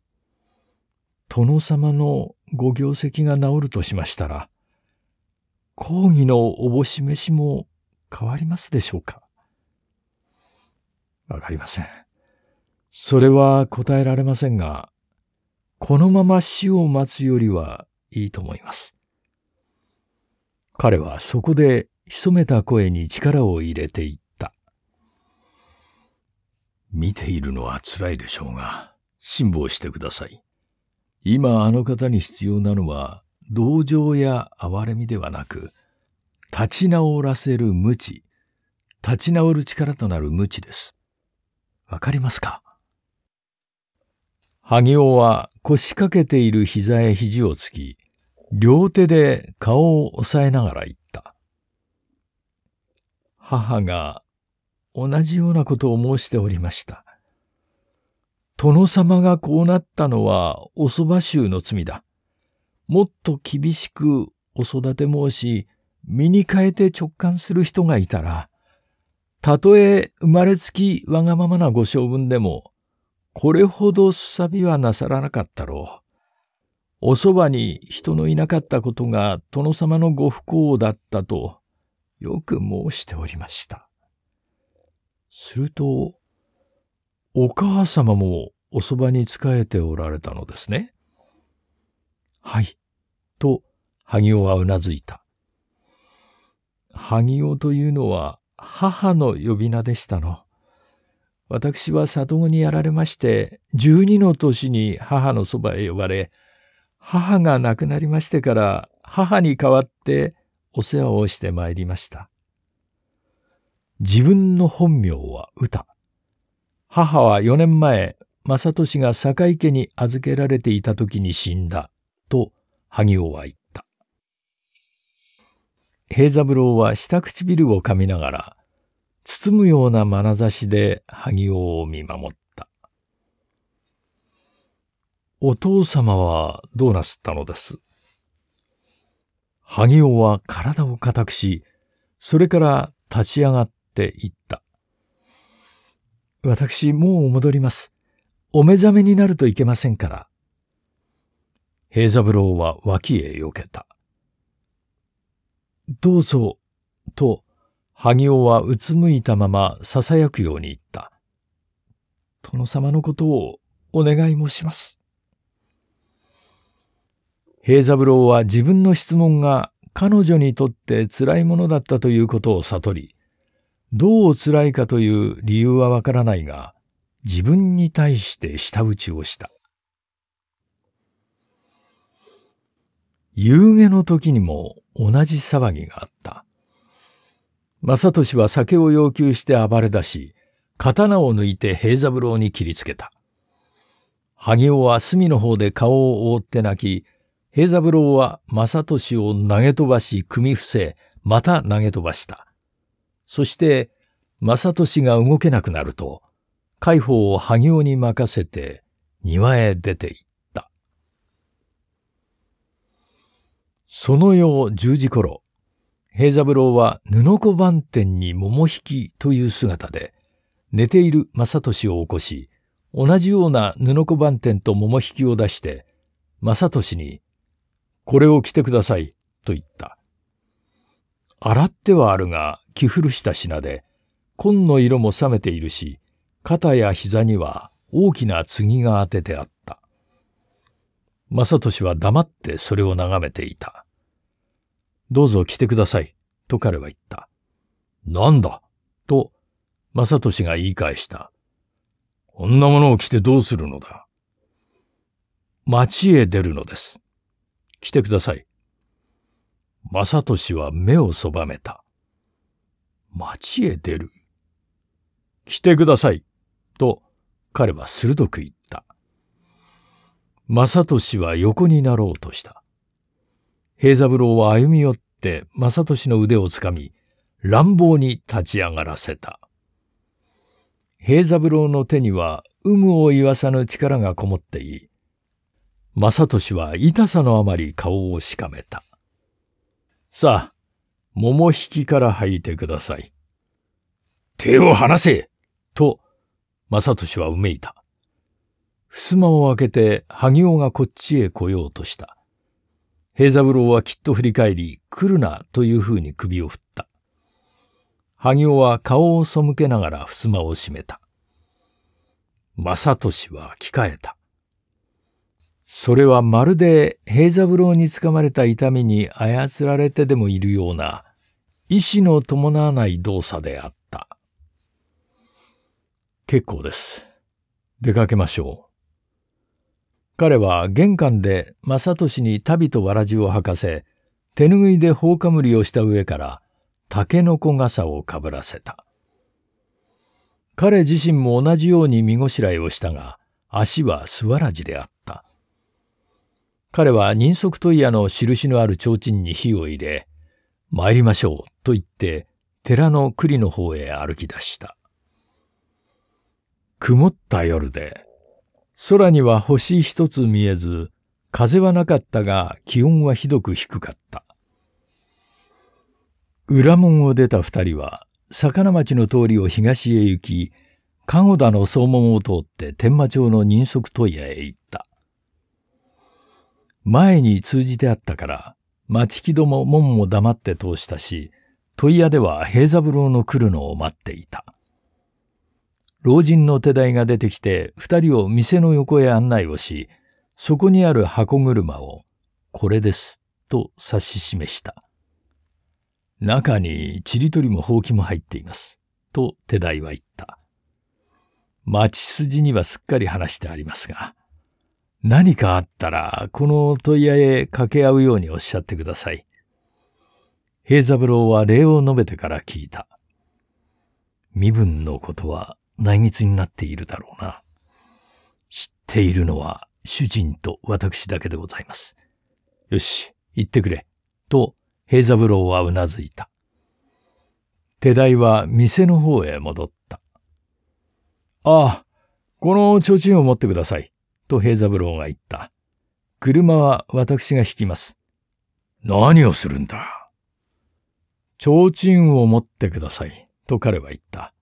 殿様のご業績が治るとしましたら、講義のおぼし飯も変わりますでしょうかわかりません。それは答えられませんが、このまま死を待つよりはいいと思います。彼はそこで潜めた声に力を入れていった。見ているのは辛いでしょうが、辛抱してください。今あの方に必要なのは、同情や憐れみではなく、立ち直らせる無知、立ち直る力となる無知です。わかりますか萩尾は腰掛けている膝へ肘をつき、両手で顔を押さえながら言った。母が同じようなことを申しておりました。殿様がこうなったのはおそば衆の罪だ。もっと厳しくお育て申し、身に変えて直感する人がいたら、たとえ生まれつきわがままなご性分でも、これほどすさびはなさらなかったろう。おそばに人のいなかったことが殿様のご不幸だったと、よく申しておりました。すると、お母様もおそばに仕えておられたのですね。はい、と、萩尾はうなずいた。萩尾というのは母の呼び名でしたの。私は里子にやられまして、12の年に母のそばへ呼ばれ、母が亡くなりましてから母に代わってお世話をしてまいりました。自分の本名は歌。母は4年前、正俊が坂井家に預けられていた時に死んだ、と萩尾は言った。平三郎は下唇を噛みながら、包むような眼差しで萩尾を見守った。お父様はどうなすったのです萩尾は体を固くし、それから立ち上がっていった。私、もう戻ります。お目覚めになるといけませんから。平三郎は脇へ避けた。どうぞ、と、萩尾はうつむいたまま囁くように言った。殿様のことをお願いもします。平三郎は自分の質問が彼女にとって辛いものだったということを悟り、どう辛いかという理由はわからないが、自分に対して舌打ちをした。夕下の時にも同じ騒ぎがあった。正俊は酒を要求して暴れ出し、刀を抜いて平三郎に切りつけた。萩尾は隅の方で顔を覆って泣き、平三郎は正俊を投げ飛ばし組み伏せ、また投げ飛ばした。そして、正俊が動けなくなると、海宝を萩尾に任せて庭へ出て行った。その夜十時頃、平三郎は布子番店に桃引きという姿で、寝ている正俊を起こし、同じような布子番店と桃引きを出して、正俊にこれを着てください、と言った。洗ってはあるが、着古した品で、紺の色も冷めているし、肩や膝には大きな継が当ててあった。正俊は黙ってそれを眺めていた。どうぞ来てください、と彼は言った。なんだと、正俊が言い返した。こんなものを着てどうするのだ。町へ出るのです。来てください。正俊は目をそばめた。町へ出る。来てください。と彼は鋭く言った。正俊は横になろうとした。平三郎は歩み寄って正俊の腕をつかみ、乱暴に立ち上がらせた。平三郎の手には有無を言わさぬ力がこもっていい。正俊は痛さのあまり顔をしかめた。さあ、桃引きから吐いてください。手を離せと、正俊はうめいた。襖を開けて、萩尾がこっちへ来ようとした。平三郎はきっと振り返り、来るなというふうに首を振った。萩尾は顔を背けながら襖を閉めた。正俊は着替えた。それはまるで平三郎につかまれた痛みに操られてでもいるような意志の伴わない動作であった。結構です。出かけましょう。彼は玄関で正俊に旅とわらじを履かせ、手ぬぐいで放火むりをした上から竹の子傘をかぶらせた。彼自身も同じように身ごしらえをしたが、足はすわらじであった。彼は人足問屋の印のある提灯に火を入れ、参りましょうと言って寺の栗の方へ歩き出した。曇った夜で、空には星一つ見えず、風はなかったが気温はひどく低かった。裏門を出た二人は、魚町の通りを東へ行き、籠田の総門を通って天満町の人足問屋へ行っ前に通じてあったから、町木戸も門も黙って通したし、問屋では平三郎の来るのを待っていた。老人の手代が出てきて二人を店の横へ案内をし、そこにある箱車を、これです、と指し示した。中にちりとりもほうきも入っています、と手代は言った。町筋にはすっかり話してありますが、何かあったら、この問屋へ掛け合うようにおっしゃってください。平三郎は礼を述べてから聞いた。身分のことは内密になっているだろうな。知っているのは主人と私だけでございます。よし、行ってくれ。と、平三郎はうなずいた。手代は店の方へ戻った。ああ、この提灯を持ってください。と平三郎が言った。車は私が引きます。何をするんだ提灯を持ってください、と彼は言った。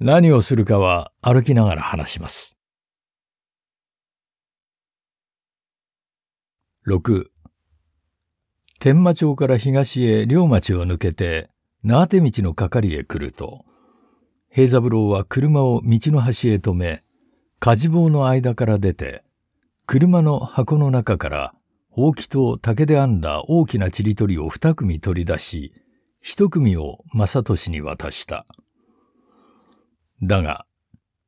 何をするかは歩きながら話します。六、天満町から東へ両町を抜けて縄手道の係へ来ると平三郎は車を道の端へ止め火事棒の間から出て、車の箱の中からほうきと竹で編んだ大きなちりとりを二組取り出し、一組を正俊に渡した。だが、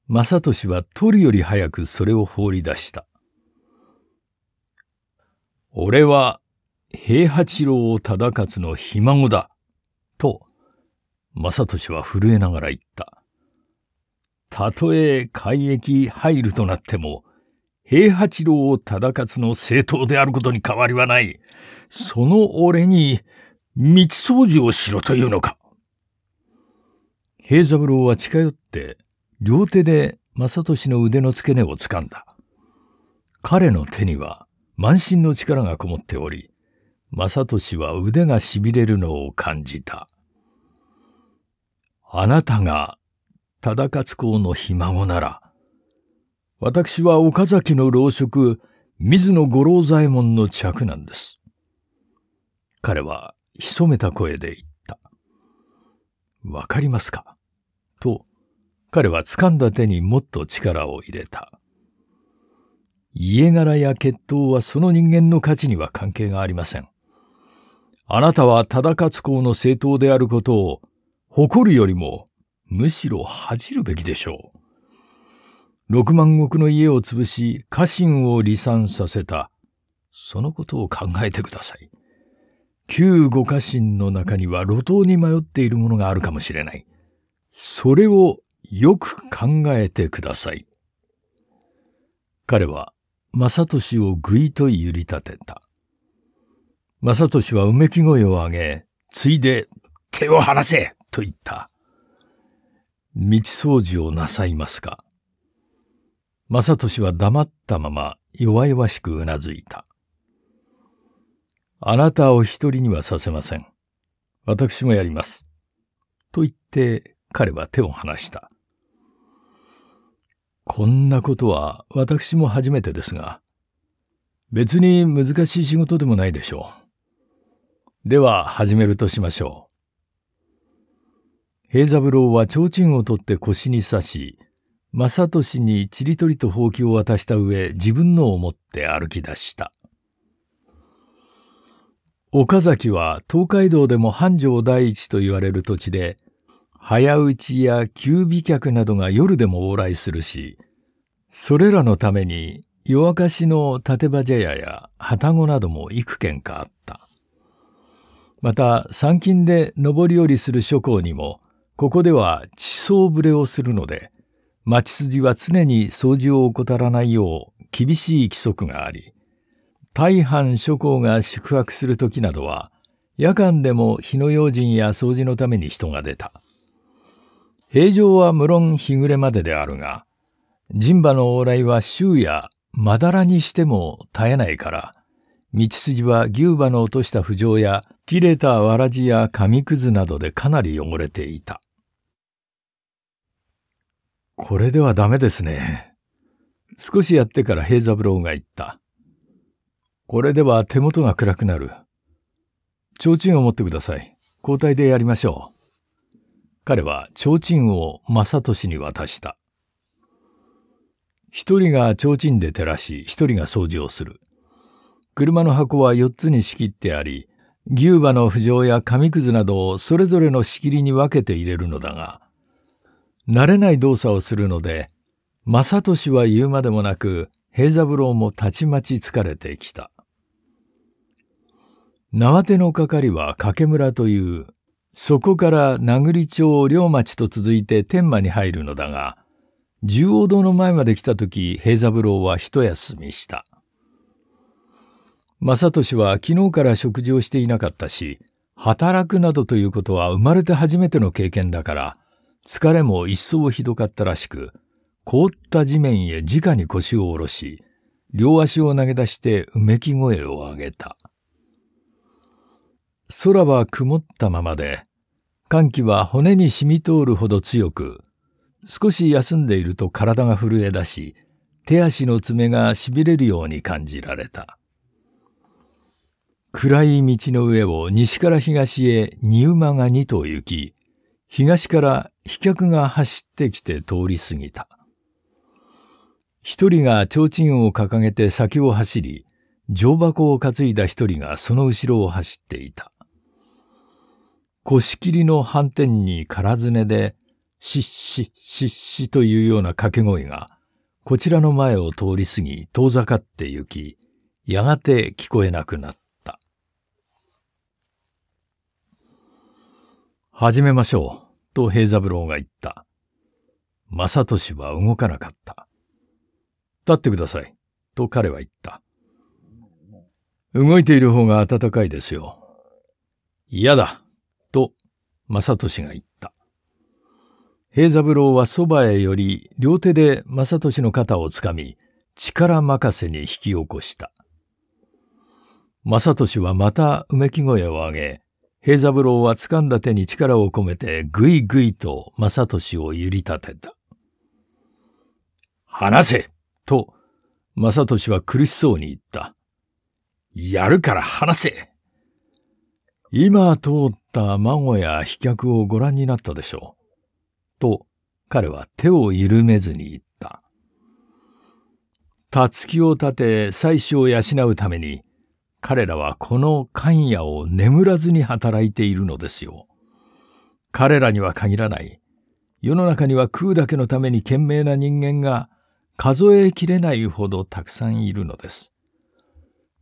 正俊は取るより早くそれを放り出した。俺は平八郎忠勝のひ孫だ。と、正俊は震えながら言った。たとえ海域入るとなっても、平八郎忠勝の政党であることに変わりはない。その俺に、道掃除をしろというのか。平三郎は近寄って、両手で正俊の腕の付け根を掴んだ。彼の手には満身の力がこもっており、正俊は腕が痺れるのを感じた。あなたが忠勝公のひ孫なら、私は岡崎の老職、水野五郎左衛門の嫡男です。彼は潜めた声で言った。わかりますかと、彼は掴んだ手にもっと力を入れた。家柄や血統はその人間の価値には関係がありません。あなたは忠勝公の政党であることを誇るよりもむしろ恥じるべきでしょう。六万石の家を潰し、家臣を離散させた。そのことを考えてください。旧五家臣の中には路頭に迷っているものがあるかもしれない。それをよく考えてください。彼は、正俊をぐいと揺り立てた。正俊はうめき声を上げ、ついで、手を離せと言った。道掃除をなさいますか正俊は黙ったまま弱々しくうなずいた。あなたを一人にはさせません。私もやります。と言って彼は手を離した。こんなことは私も初めてですが、別に難しい仕事でもないでしょう。では始めるとしましょう。平三郎は提灯を取って腰に刺し、正俊にちりとりとほうを渡した上、自分のを持って歩き出した。岡崎は東海道でも繁盛第一と言われる土地で、早打ちや休備客などが夜でも往来するし、それらのために夜明かしの立場茶屋や旗子なども幾軒かあった。また、山勤で上り下りする諸行にも、ここでは地層ぶれをするので、町筋は常に掃除を怠らないよう厳しい規則があり、大半諸侯が宿泊する時などは、夜間でも火の用心や掃除のために人が出た。平常は無論日暮れまでであるが、人馬の往来は週やまだらにしても絶えないから、道筋は牛馬の落とした浮上や切れたわらじや紙くずなどでかなり汚れていた。これではダメですね。少しやってから平三郎が言った。これでは手元が暗くなる。提灯を持ってください。交代でやりましょう。彼は提灯を正俊に渡した。一人が提灯で照らし、一人が掃除をする。車の箱は四つに仕切ってあり、牛馬の浮上や紙くずなどをそれぞれの仕切りに分けて入れるのだが、慣れない動作をするので、正俊は言うまでもなく、平三郎もたちまち疲れてきた。縄手の係は掛村という、そこから名栗町両町と続いて天満に入るのだが、十王堂の前まで来た時、平三郎は一休みした。正俊は昨日から食事をしていなかったし、働くなどということは生まれて初めての経験だから、疲れも一層ひどかったらしく、凍った地面へ直に腰を下ろし、両足を投げ出してうめき声を上げた。空は曇ったままで、寒気は骨に染み通るほど強く、少し休んでいると体が震え出し、手足の爪がしびれるように感じられた。暗い道の上を西から東へ二馬が二頭行き、東から飛脚が走ってきて通り過ぎた。一人が提灯を掲げて先を走り、乗箱を担いだ一人がその後ろを走っていた。腰切りの反転に空ねで、しっしっしっしというような掛け声が、こちらの前を通り過ぎ遠ざかって行き、やがて聞こえなくなった。始めましょう、と平三郎が言った。正俊は動かなかった。立ってください、と彼は言った。動いている方が暖かいですよ。嫌だ、と正俊が言った。平三郎はそばへ寄り、両手で正俊の肩をつかみ、力任せに引き起こした。正俊はまたうめき声を上げ、平三郎は掴んだ手に力を込めてぐいぐいと正俊を揺り立てた。話せと、正俊は苦しそうに言った。やるから話せ今通った孫や飛脚をご覧になったでしょう。と、彼は手を緩めずに言った。たつきを立て、妻子を養うために、彼らはこの寒夜を眠らずに働いているのですよ。彼らには限らない。世の中には食うだけのために懸命な人間が数えきれないほどたくさんいるのです。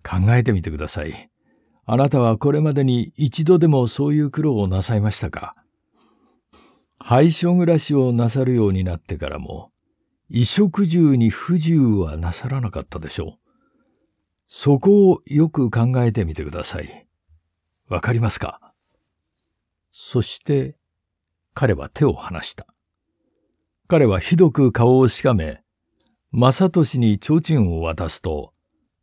考えてみてください。あなたはこれまでに一度でもそういう苦労をなさいましたか廃所暮らしをなさるようになってからも、衣食住に不自由はなさらなかったでしょう。そこをよく考えてみてください。わかりますかそして、彼は手を離した。彼はひどく顔をしかめ、正俊に提灯を渡すと、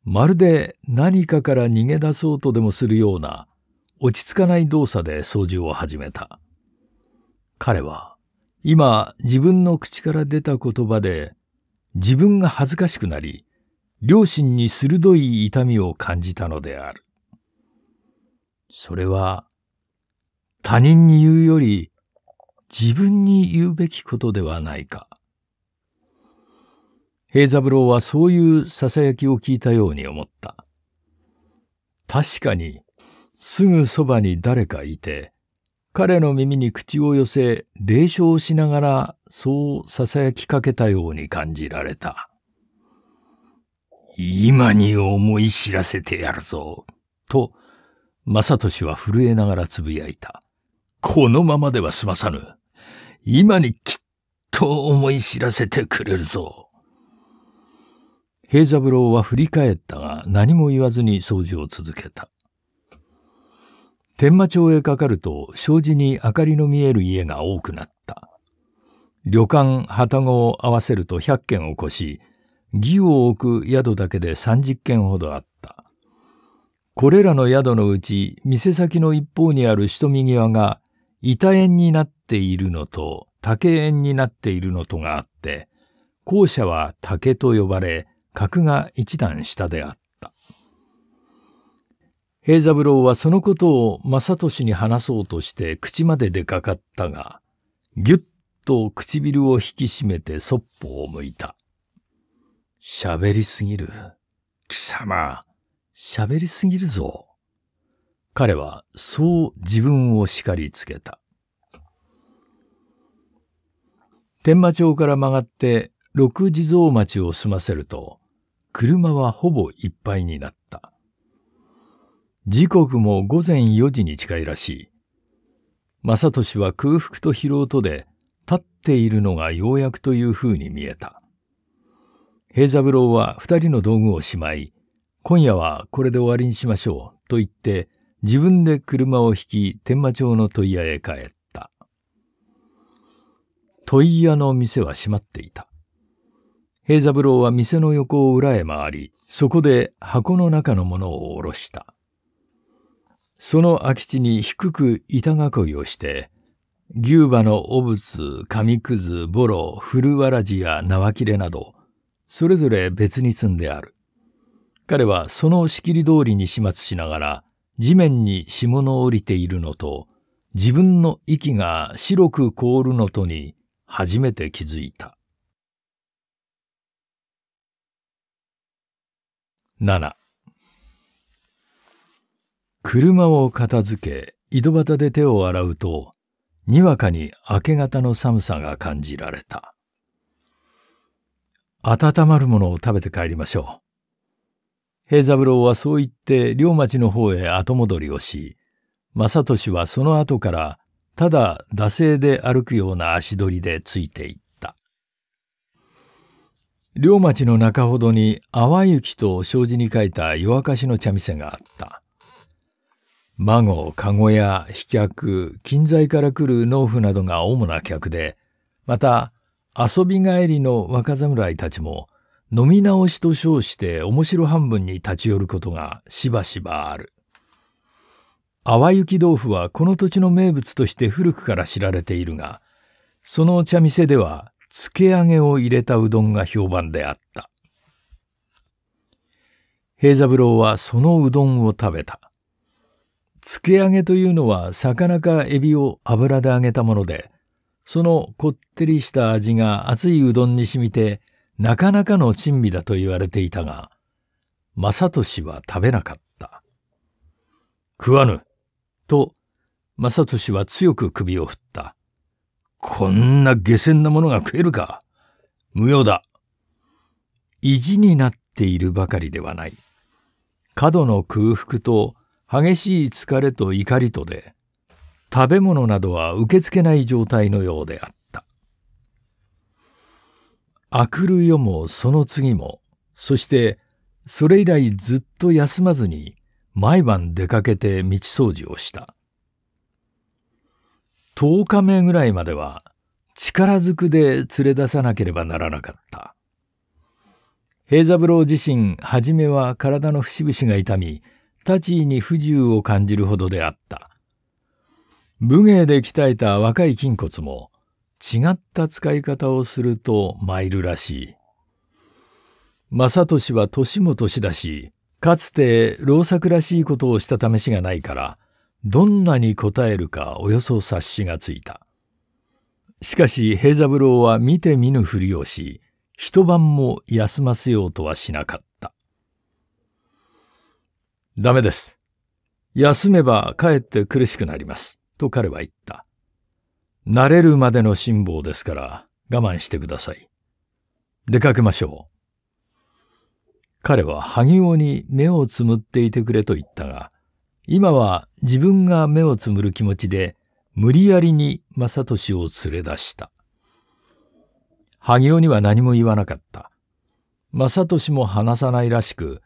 まるで何かから逃げ出そうとでもするような、落ち着かない動作で掃除を始めた。彼は、今自分の口から出た言葉で、自分が恥ずかしくなり、両親に鋭い痛みを感じたのである。それは、他人に言うより自分に言うべきことではないか。平三郎はそういう囁きを聞いたように思った。確かに、すぐそばに誰かいて、彼の耳に口を寄せ、霊笑しながら、そう囁きかけたように感じられた。今に思い知らせてやるぞ。と、正俊は震えながら呟いた。このままでは済まさぬ。今にきっと思い知らせてくれるぞ。平三郎は振り返ったが何も言わずに掃除を続けた。天満町へかかると障子に明かりの見える家が多くなった。旅館、旅子を合わせると100軒を越し、義を置く宿だけで30軒ほどあった。これらの宿のうち、店先の一方にある瞳際が、板縁になっているのと、竹縁になっているのとがあって、校舎は竹と呼ばれ、格が一段下であった。平三郎はそのことを正俊に話そうとして口まで出かかったが、ぎゅっと唇を引き締めてそっぽを向いた。喋りすぎる。貴様、喋りすぎるぞ。彼はそう自分を叱りつけた。天満町から曲がって六地蔵町を済ませると、車はほぼいっぱいになった。時刻も午前4時に近いらしい。正俊は空腹と疲労とで立っているのがようやくという風に見えた。平三郎は二人の道具をしまい、今夜はこれで終わりにしましょう、と言って、自分で車を引き、天満町の問屋へ帰った。問屋の店は閉まっていた。平三郎は店の横を裏へ回り、そこで箱の中のものを下ろした。その空き地に低く板囲いをして、牛馬の汚物、紙くず、ボロ、古わらじや縄切れなど、それぞれ別に積んである。彼はその仕切り通りに始末しながら、地面に下の降りているのと、自分の息が白く凍るのとに初めて気づいた。七。車を片付け、井戸端で手を洗うと、にわかに明け方の寒さが感じられた。温まるものを食べて帰りましょう。平三郎はそう言って両町の方へ後戻りをし、正俊はその後からただ惰性で歩くような足取りでついていった。両町の中ほどに「淡雪」と障子に書いた夜明かしの茶店があった。孫、籠や飛脚、近在から来る農夫などが主な客で、また遊び帰りの若侍たちも飲み直しと称して面白半分に立ち寄ることがしばしばある。淡雪豆腐はこの土地の名物として古くから知られているが、その茶店では漬け揚げを入れたうどんが評判であった。平三郎はそのうどんを食べた。漬け揚げというのは魚かエビを油で揚げたもので、そのこってりした味が熱いうどんに染みて、なかなかの珍味だと言われていたが、正利は食べなかった。食わぬと、正利は強く首を振った。こんな下船なものが食えるか無用だ。意地になっているばかりではない。過度の空腹と激しい疲れと怒りとで、食べ物などは受け付けない状態のようであった。あくる夜もその次も、そしてそれ以来ずっと休まずに毎晩出かけて道掃除をした。10日目ぐらいまでは力ずくで連れ出さなければならなかった。平三郎自身初めは体の節々が痛み立ち位に不自由を感じるほどであった武芸で鍛えた若い筋骨も違った使い方をすると参るらしい。正俊は年も年だし、かつて老作らしいことをした試しがないから、どんなに答えるかおよそ察しがついた。しかし平三郎は見て見ぬふりをし、一晩も休ませようとはしなかった。ダメです。休めばかえって苦しくなります。と彼は言った。慣れるまでの辛抱ですから我慢してください。出かけましょう。彼は萩尾に目をつむっていてくれと言ったが、今は自分が目をつむる気持ちで無理やりに正俊を連れ出した。萩尾には何も言わなかった。正俊も話さないらしく、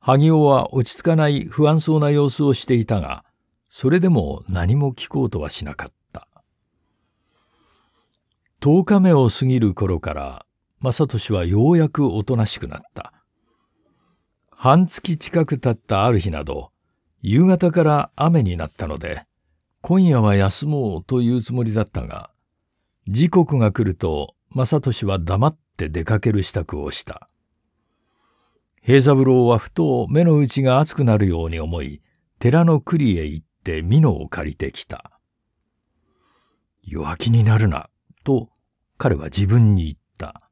萩尾は落ち着かない不安そうな様子をしていたが、それでも何も聞こうとはしなかった。10日目を過ぎる頃から、正俊はようやくおとなしくなった。半月近く経ったある日など、夕方から雨になったので、今夜は休もうというつもりだったが、時刻が来ると、正俊は黙って出かける支度をした。平三郎はふと目の内が熱くなるように思い、寺の栗へ行った。して美濃を借りてきた。弱気になるな、と彼は自分に言った。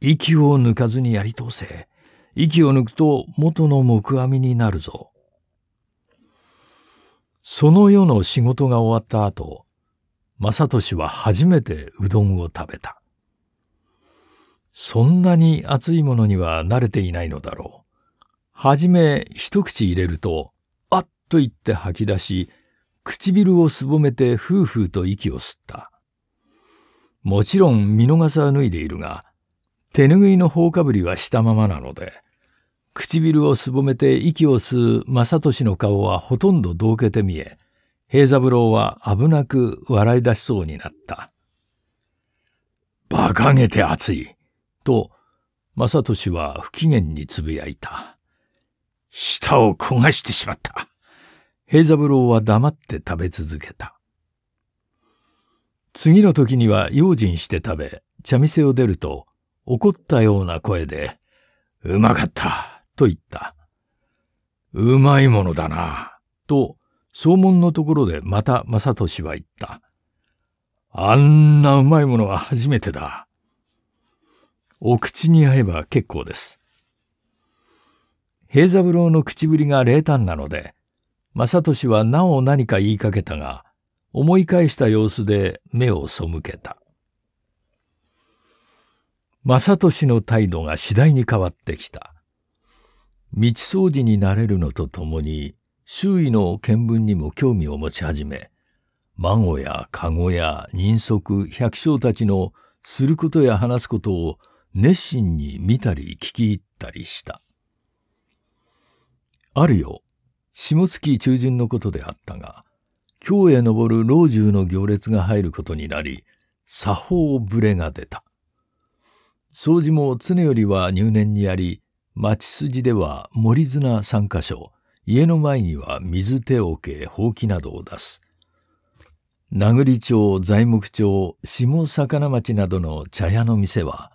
息を抜かずにやり通せ。息を抜くと元の木阿弥になるぞ。その夜の仕事が終わった後、正俊は初めてうどんを食べた。そんなに熱いものには慣れていないのだろう。はじめ一口入れるとと言って吐き出し、唇をすぼめてふうふうと息を吸った。もちろん見逃さは脱いでいるが、手ぬぐいの頬かぶりはしたままなので、唇をすぼめて息を吸う正俊の顔はほとんどどけて見え、平三郎は危なく笑い出しそうになった。馬鹿げて熱いと、正俊は不機嫌につぶやいた。舌を焦がしてしまった。平三郎は黙って食べ続けた。次の時には用心して食べ、茶店を出ると、怒ったような声で、うまかった、と言った。うまいものだな、と、総門のところでまた正俊は言った。あんなうまいものは初めてだ。お口に合えば結構です。平三郎の口ぶりが冷淡なので、正俊はなお何か言いかけたが、思い返した様子で目を背けた。正俊の態度が次第に変わってきた。道掃除になれるのとともに、周囲の見聞にも興味を持ち始め、孫や籠や人足百姓たちのすることや話すことを熱心に見たり聞き入ったりした。あるよ、下月中旬のことであったが、京へ登る老中の行列が入ることになり、作法ぶれが出た。掃除も常よりは入念にやり、町筋では森綱三箇所、家の前には水手桶、ほうきなどを出す。名栗町、材木町、下魚町などの茶屋の店は、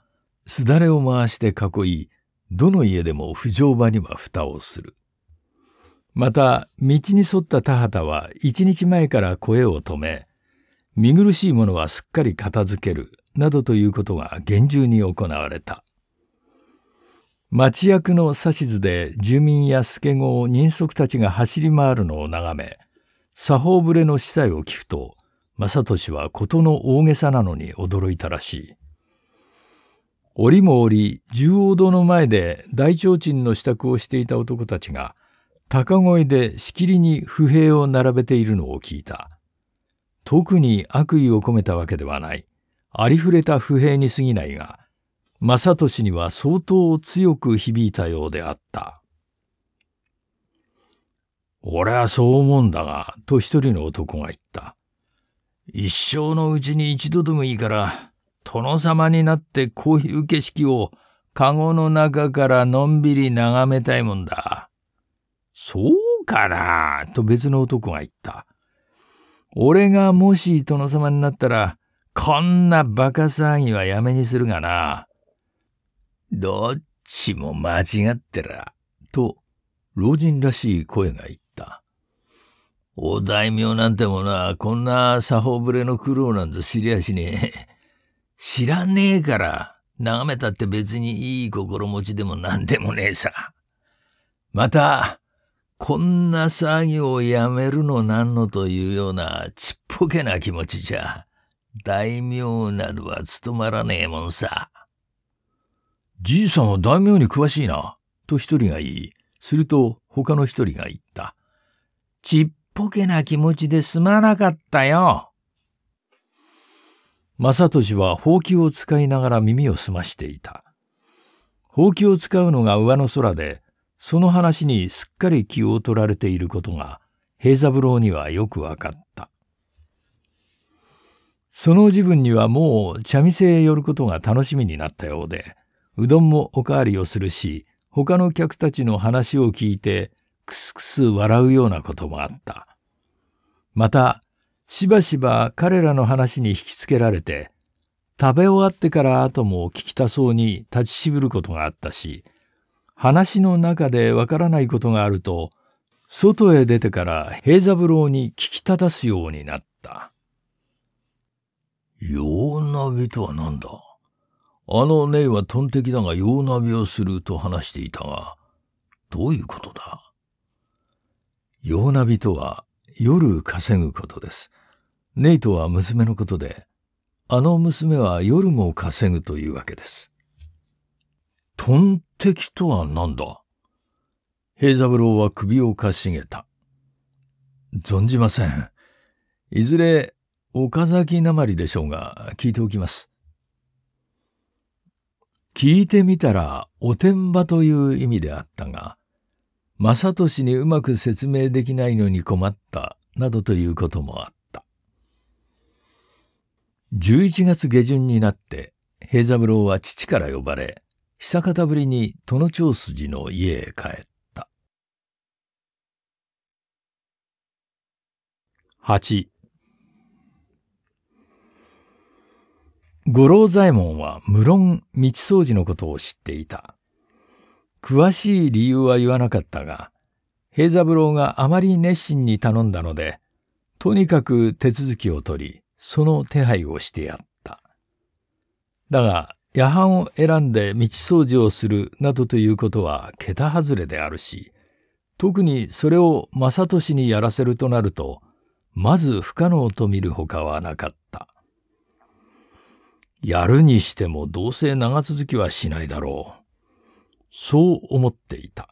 すだれを回して囲い、どの家でも不条場には蓋をする。また道に沿った田畑は一日前から声を止め見苦しいものはすっかり片付けるなどということが厳重に行われた町役の指図で住民や助を人足たちが走り回るのを眺め作法ぶれの司祭を聞くと正俊は事の大げさなのに驚いたらしい折も折十王堂の前で大提灯の支度をしていた男たちが高声でしきりに不平を並べているのを聞いた。特に悪意を込めたわけではない。ありふれた不平に過ぎないが、正俊には相当強く響いたようであった。俺はそう思うんだが、と一人の男が言った。一生のうちに一度でもいいから、殿様になってこういう景色を、カゴの中からのんびり眺めたいもんだ。そうかなと別の男が言った。俺がもし殿様になったら、こんなバカ騒ぎはやめにするがな。どっちも間違ってら。と、老人らしい声が言った。お大名なんてもな、こんな作法ぶれの苦労なんぞ知りゃしねえ。知らねえから、眺めたって別にいい心持ちでも何でもねえさ。また、こんな作業をやめるのなんのというようなちっぽけな気持ちじゃ、大名などは務まらねえもんさ。じいさんは大名に詳しいな、と一人が言い、すると他の一人が言った。ちっぽけな気持ちで済まなかったよ。正俊はほうきを使いながら耳を澄ましていた。ほうきを使うのが上の空で、その話にすっかり気を取られていることが平三郎にはよく分かった。その自分にはもう茶店へ寄ることが楽しみになったようで、うどんもおかわりをするし、他の客たちの話を聞いて、くすくす笑うようなこともあった。また、しばしば彼らの話に引きつけられて、食べ終わってから後も聞きたそうに立ちしぶることがあったし、話の中でわからないことがあると、外へ出てから平三郎に聞き立たすようになった。用ナビとは何だあの姉はトンテキだが用ナビをすると話していたが、どういうことだ用ナビとは夜稼ぐことです。姉とは娘のことで、あの娘は夜も稼ぐというわけです。トン敵とは何だ平三郎は首をかしげた。存じません。いずれ、岡崎なまりでしょうが、聞いておきます。聞いてみたら、おてんばという意味であったが、正俊にうまく説明できないのに困った、などということもあった。11月下旬になって、平三郎は父から呼ばれ、久方ぶりに殿長筋の家へ帰った。八五郎左衛門は無論道掃除のことを知っていた。詳しい理由は言わなかったが、平三郎があまり熱心に頼んだので、とにかく手続きを取り、その手配をしてやった。だが、夜半を選んで道掃除をするなどということは桁外れであるし、特にそれを正俊にやらせるとなると、まず不可能と見るほかはなかった。やるにしてもどうせ長続きはしないだろう。そう思っていた。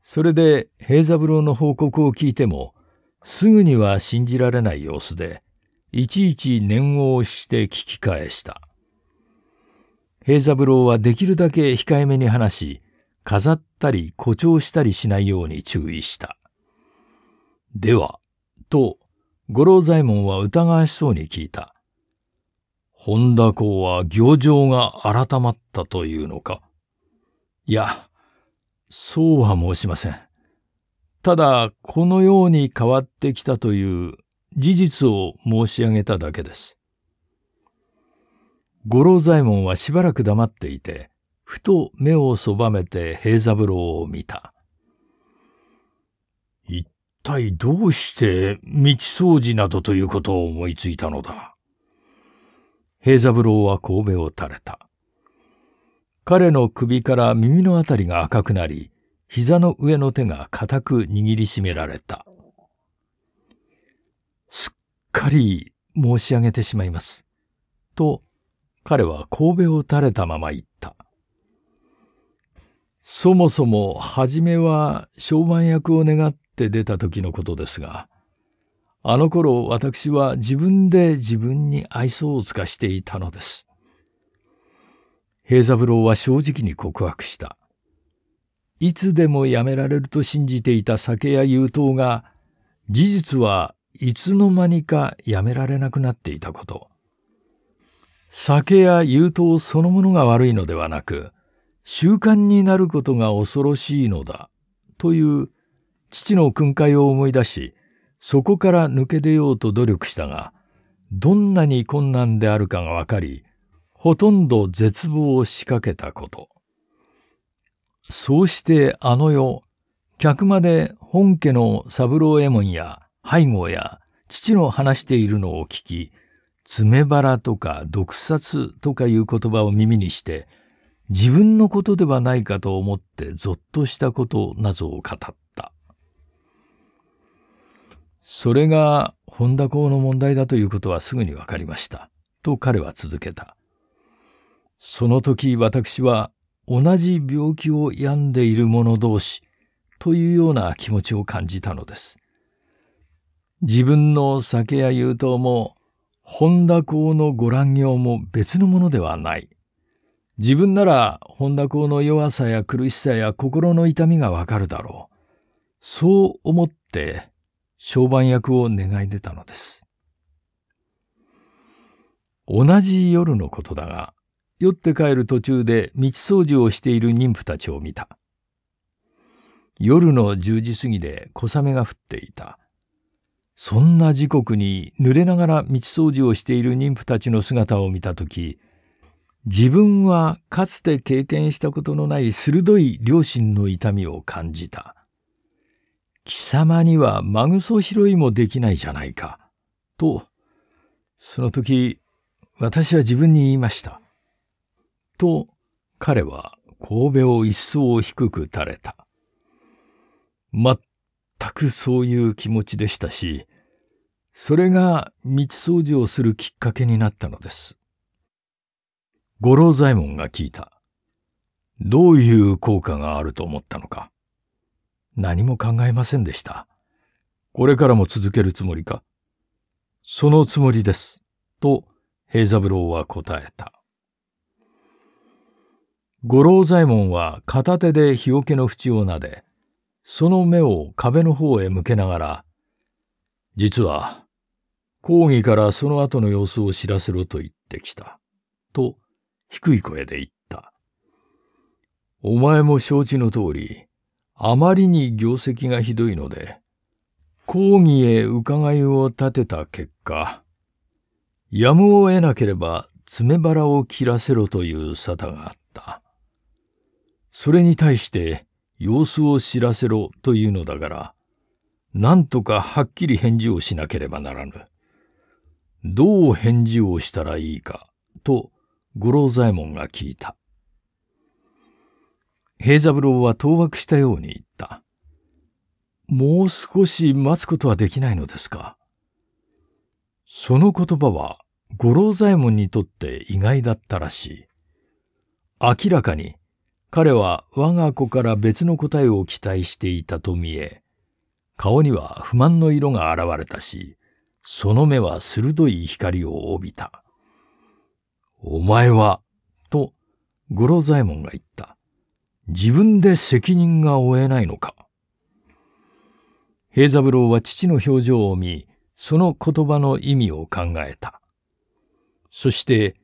それで平三郎の報告を聞いても、すぐには信じられない様子で、いちいち念を押して聞き返した。平三郎はできるだけ控えめに話し、飾ったり誇張したりしないように注意した。では、と、五郎左衛門は疑わしそうに聞いた。本田公は行情が改まったというのか。いや、そうは申しません。ただ、このように変わってきたという事実を申し上げただけです。五郎左衛門はしばらく黙っていて、ふと目をそばめて平三郎を見た。一体どうして道掃除などということを思いついたのだ平三郎は神戸を垂れた。彼の首から耳のあたりが赤くなり、膝の上の手が固く握りしめられた。すっかり申し上げてしまいます。と、彼は神戸を垂れたまま言った。そもそも初めは商売役を願って出た時のことですが、あの頃私は自分で自分に愛想を尽かしていたのです。平三郎は正直に告白した。いつでもやめられると信じていた酒や優等が、事実はいつの間にかやめられなくなっていたこと。酒や優等そのものが悪いのではなく、習慣になることが恐ろしいのだ、という父の訓戒を思い出し、そこから抜け出ようと努力したが、どんなに困難であるかがわかり、ほとんど絶望を仕掛けたこと。そうしてあの世、客まで本家の三郎右衛門や背後や父の話しているのを聞き、爪腹とか毒殺とかいう言葉を耳にして自分のことではないかと思ってぞっとしたことなどを語ったそれが本田公の問題だということはすぐにわかりましたと彼は続けたその時私は同じ病気を病んでいる者同士というような気持ちを感じたのです。自分の酒やうとも本田公のご乱行も別のものではない。自分なら本田公の弱さや苦しさや心の痛みがわかるだろう。そう思って商売役を願い出たのです。同じ夜のことだが、酔って帰る途中で道掃除をしている妊婦たちを見た。夜の10時過ぎで小雨が降っていた。そんな時刻に濡れながら道掃除をしている妊婦たちの姿を見た時自分はかつて経験したことのない鋭い両親の痛みを感じた。貴様にはマグソ拾いもできないじゃないか。と、その時、私は自分に言いました。と、彼は神戸を一層低く垂れた。くそういう気持ちでしたし、それが道掃除をするきっかけになったのです。五郎左衛門が聞いた。どういう効果があると思ったのか。何も考えませんでした。これからも続けるつもりか。そのつもりです。と、平三郎は答えた。五郎左衛門は片手で日よけの縁を撫で、その目を壁の方へ向けながら、実は、講義からその後の様子を知らせろと言ってきた。と、低い声で言った。お前も承知の通り、あまりに業績がひどいので、講義へ伺いを立てた結果、やむを得なければ爪腹を切らせろという沙汰があった。それに対して、様子を知らせろというのだから、なんとかはっきり返事をしなければならぬ。どう返事をしたらいいか、と五郎左衛門が聞いた。平三郎は当惑したように言った。もう少し待つことはできないのですか。その言葉は五郎左衛門にとって意外だったらしい。明らかに彼は我が子から別の答えを期待していたと見え、顔には不満の色が現れたし、その目は鋭い光を帯びた。お前は、と、五郎左衛門が言った。自分で責任が負えないのか。平三郎は父の表情を見、その言葉の意味を考えた。そして、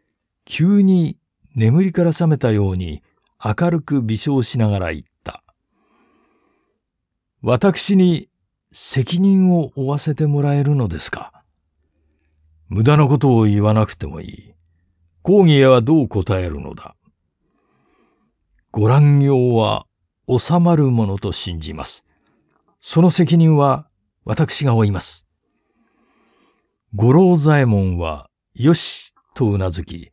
急に眠りから覚めたように、明るく微笑しながら言った。私に責任を負わせてもらえるのですか無駄なことを言わなくてもいい。講義へはどう答えるのだご乱行は収まるものと信じます。その責任は私が負います。五郎左衛門は、よし、とうなずき、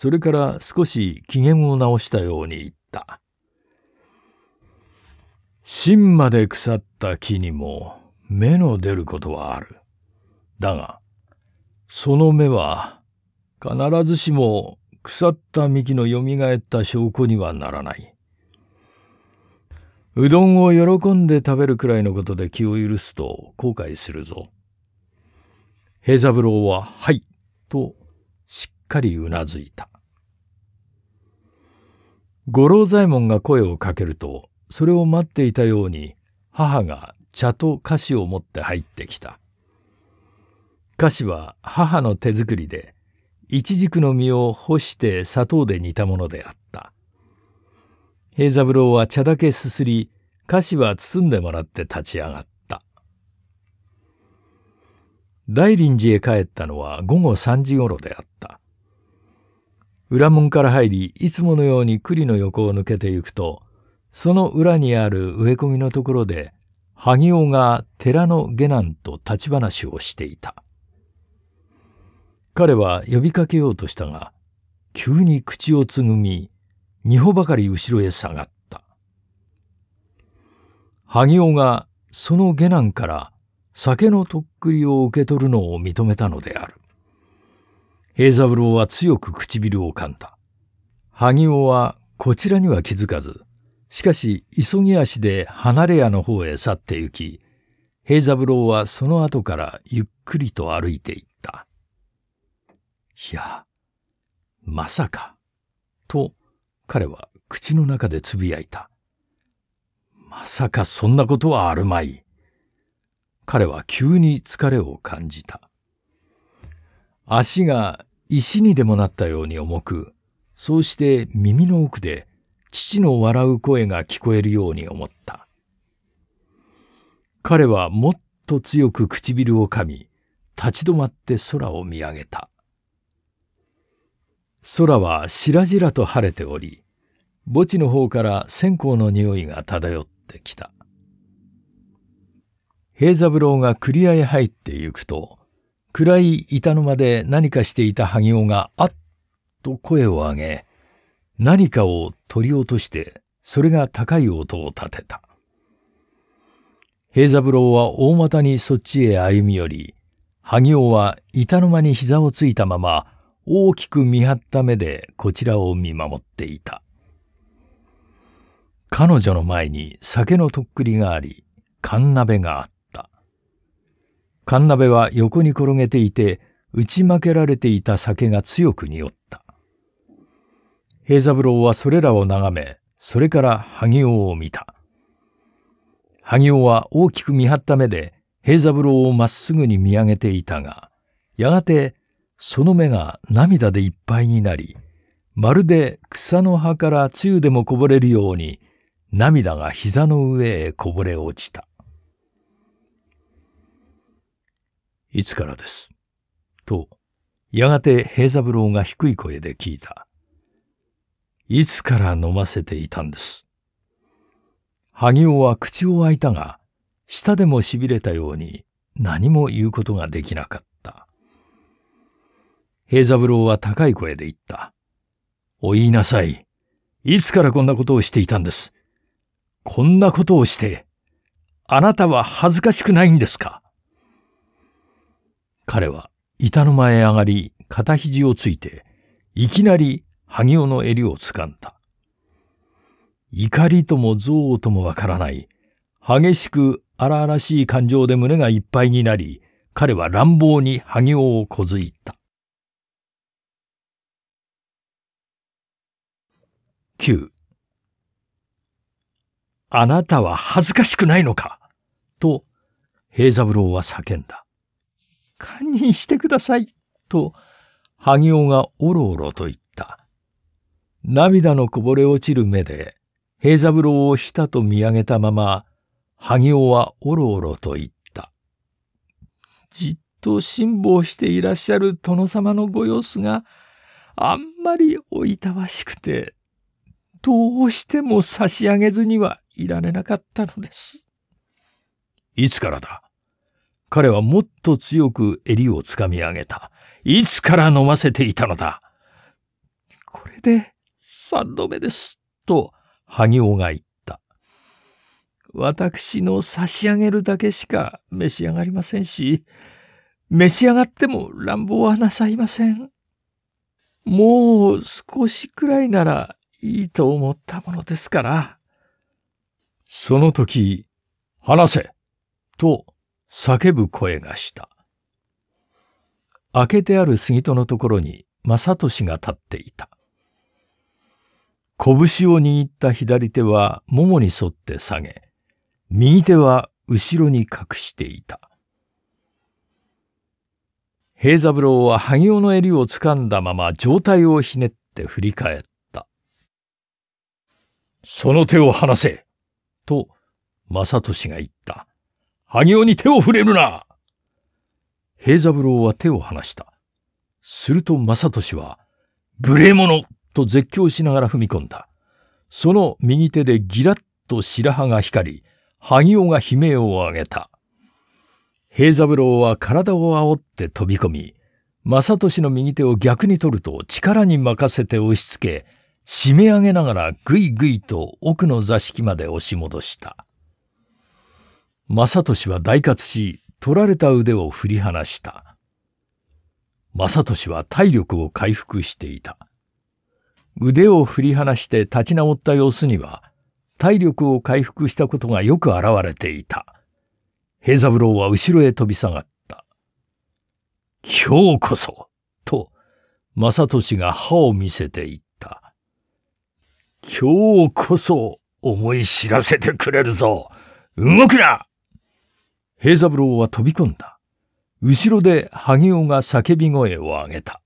それから少し機嫌を直したように言った。芯まで腐った木にも芽の出ることはある。だが、その芽は必ずしも腐った幹の蘇った証拠にはならない。うどんを喜んで食べるくらいのことで気を許すと後悔するぞ。平三郎は、はい、とかりうなずいた。五郎左衛門が声をかけると、それを待っていたように、母が茶と菓子を持って入ってきた。菓子は母の手作りで、イチジクの実を干して砂糖で煮たものであった。平三郎は茶だけすすり、菓子は包んでもらって立ち上がった。大林寺へ帰ったのは午後3時ごろであった。裏門から入り、いつものように栗の横を抜けていくと、その裏にある植え込みのところで、萩尾が寺の下男と立ち話をしていた。彼は呼びかけようとしたが、急に口をつぐみ、二歩ばかり後ろへ下がった。萩尾がその下男から酒のとっくりを受け取るのを認めたのである。平三郎は強く唇を噛んだ。萩尾はこちらには気づかず、しかし急ぎ足で離れ屋の方へ去って行き、平三郎はその後からゆっくりと歩いていった。いや、まさか、と彼は口の中で呟いた。まさかそんなことはあるまい。彼は急に疲れを感じた。足が石にでもなったように重く、そうして耳の奥で父の笑う声が聞こえるように思った。彼はもっと強く唇を噛み、立ち止まって空を見上げた。空は白々と晴れており、墓地の方から線香の匂いが漂ってきた。平三郎がクリアへ入って行くと、暗い板の間で何かしていた萩尾が、あっと声を上げ、何かを取り落として、それが高い音を立てた。平三郎は大股にそっちへ歩み寄り、萩尾は板の間に膝をついたまま、大きく見張った目でこちらを見守っていた。彼女の前に酒のとっくりがあり、缶鍋があった。神鍋は横に転げていて、打ち負けられていた酒が強く匂った。平三郎はそれらを眺め、それから萩尾を見た。萩尾は大きく見張った目で、平三郎をまっすぐに見上げていたが、やがてその目が涙でいっぱいになり、まるで草の葉から露でもこぼれるように、涙が膝の上へこぼれ落ちた。いつからです。と、やがて平三郎が低い声で聞いた。いつから飲ませていたんです。萩尾は口を開いたが、舌でも痺れたように何も言うことができなかった。平三郎は高い声で言った。お言いなさい。いつからこんなことをしていたんです。こんなことをして、あなたは恥ずかしくないんですか彼は板の前へ上がり、肩肘をついて、いきなり萩尾の襟を掴んだ。怒りとも憎悪ともわからない、激しく荒々しい感情で胸がいっぱいになり、彼は乱暴に萩尾をこづいた。9あなたは恥ずかしくないのかと、平三郎は叫んだ。堪忍してください、と、萩尾がおろおろと言った。涙のこぼれ落ちる目で、平三郎をしたと見上げたまま、萩尾はおろおろと言った。じっと辛抱していらっしゃる殿様のご様子があんまりおいたわしくて、どうしても差し上げずにはいられなかったのです。いつからだ彼はもっと強く襟をつかみ上げた。いつから飲ませていたのだ。これで三度目です。と、萩尾が言った。私の差し上げるだけしか召し上がりませんし、召し上がっても乱暴はなさいません。もう少しくらいならいいと思ったものですから。その時、話せと叫ぶ声がした。開けてある杉戸のところに正俊が立っていた。拳を握った左手はももに沿って下げ、右手は後ろに隠していた。平三郎は萩尾の襟を掴んだまま上体をひねって振り返った。その手を離せと、正俊が言った。萩尾に手を触れるな平三郎は手を離した。すると正俊は、無礼者と絶叫しながら踏み込んだ。その右手でギラッと白羽が光り、萩尾が悲鳴を上げた。平三郎は体を煽って飛び込み、正俊の右手を逆に取ると力に任せて押し付け、締め上げながらぐいぐいと奥の座敷まで押し戻した。正俊は大喝し、取られた腕を振り離した。正俊は体力を回復していた。腕を振り離して立ち直った様子には、体力を回復したことがよく現れていた。平三郎は後ろへ飛び下がった。今日こそと、正俊が歯を見せていった。今日こそ思い知らせてくれるぞ動くな平三郎は飛び込んだ。後ろで萩尾が叫び声を上げた。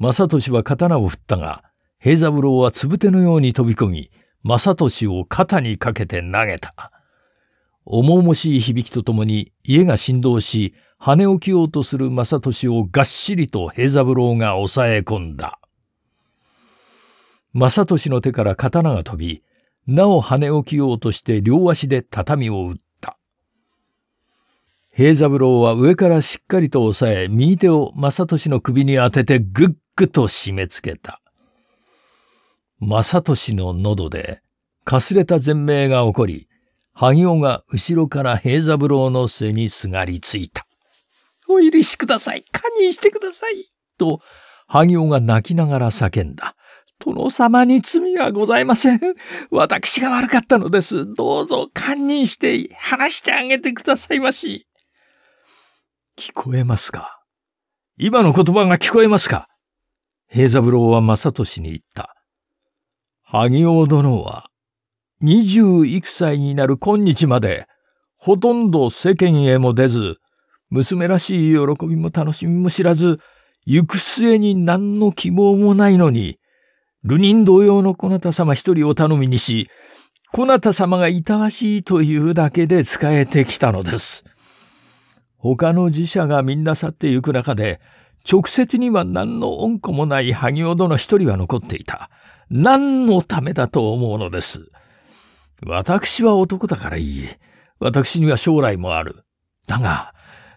正俊は刀を振ったが、平三郎はつぶてのように飛び込み、正俊を肩にかけて投げた。重々しい響きとともに家が振動し、跳ね起きようとする正俊をがっしりと平三郎が抑え込んだ。正俊の手から刀が飛び、なお跳ね起きようとして両足で畳を打った。平三郎は上からしっかりと押さえ右手を正俊の首に当ててぐっぐと締め付けた正俊の喉でかすれた全命が起こり萩尾が後ろから平三郎の背にすがりついた「お許しください堪忍してください」と萩尾が泣きながら叫んだ。殿様に罪はございません。私が悪かったのです。どうぞ堪忍して話してあげてくださいまし。聞こえますか今の言葉が聞こえますか平三郎は正俊に言った。萩尾殿は、二十一歳になる今日まで、ほとんど世間へも出ず、娘らしい喜びも楽しみも知らず、行く末に何の希望もないのに、流人同様のこなた様一人を頼みにし、こなた様がいたわしいというだけで仕えてきたのです。他の寺社がみんな去ってゆく中で、直接には何の恩子もない萩尾殿一人は残っていた。何のためだと思うのです。私は男だからいい。私には将来もある。だが、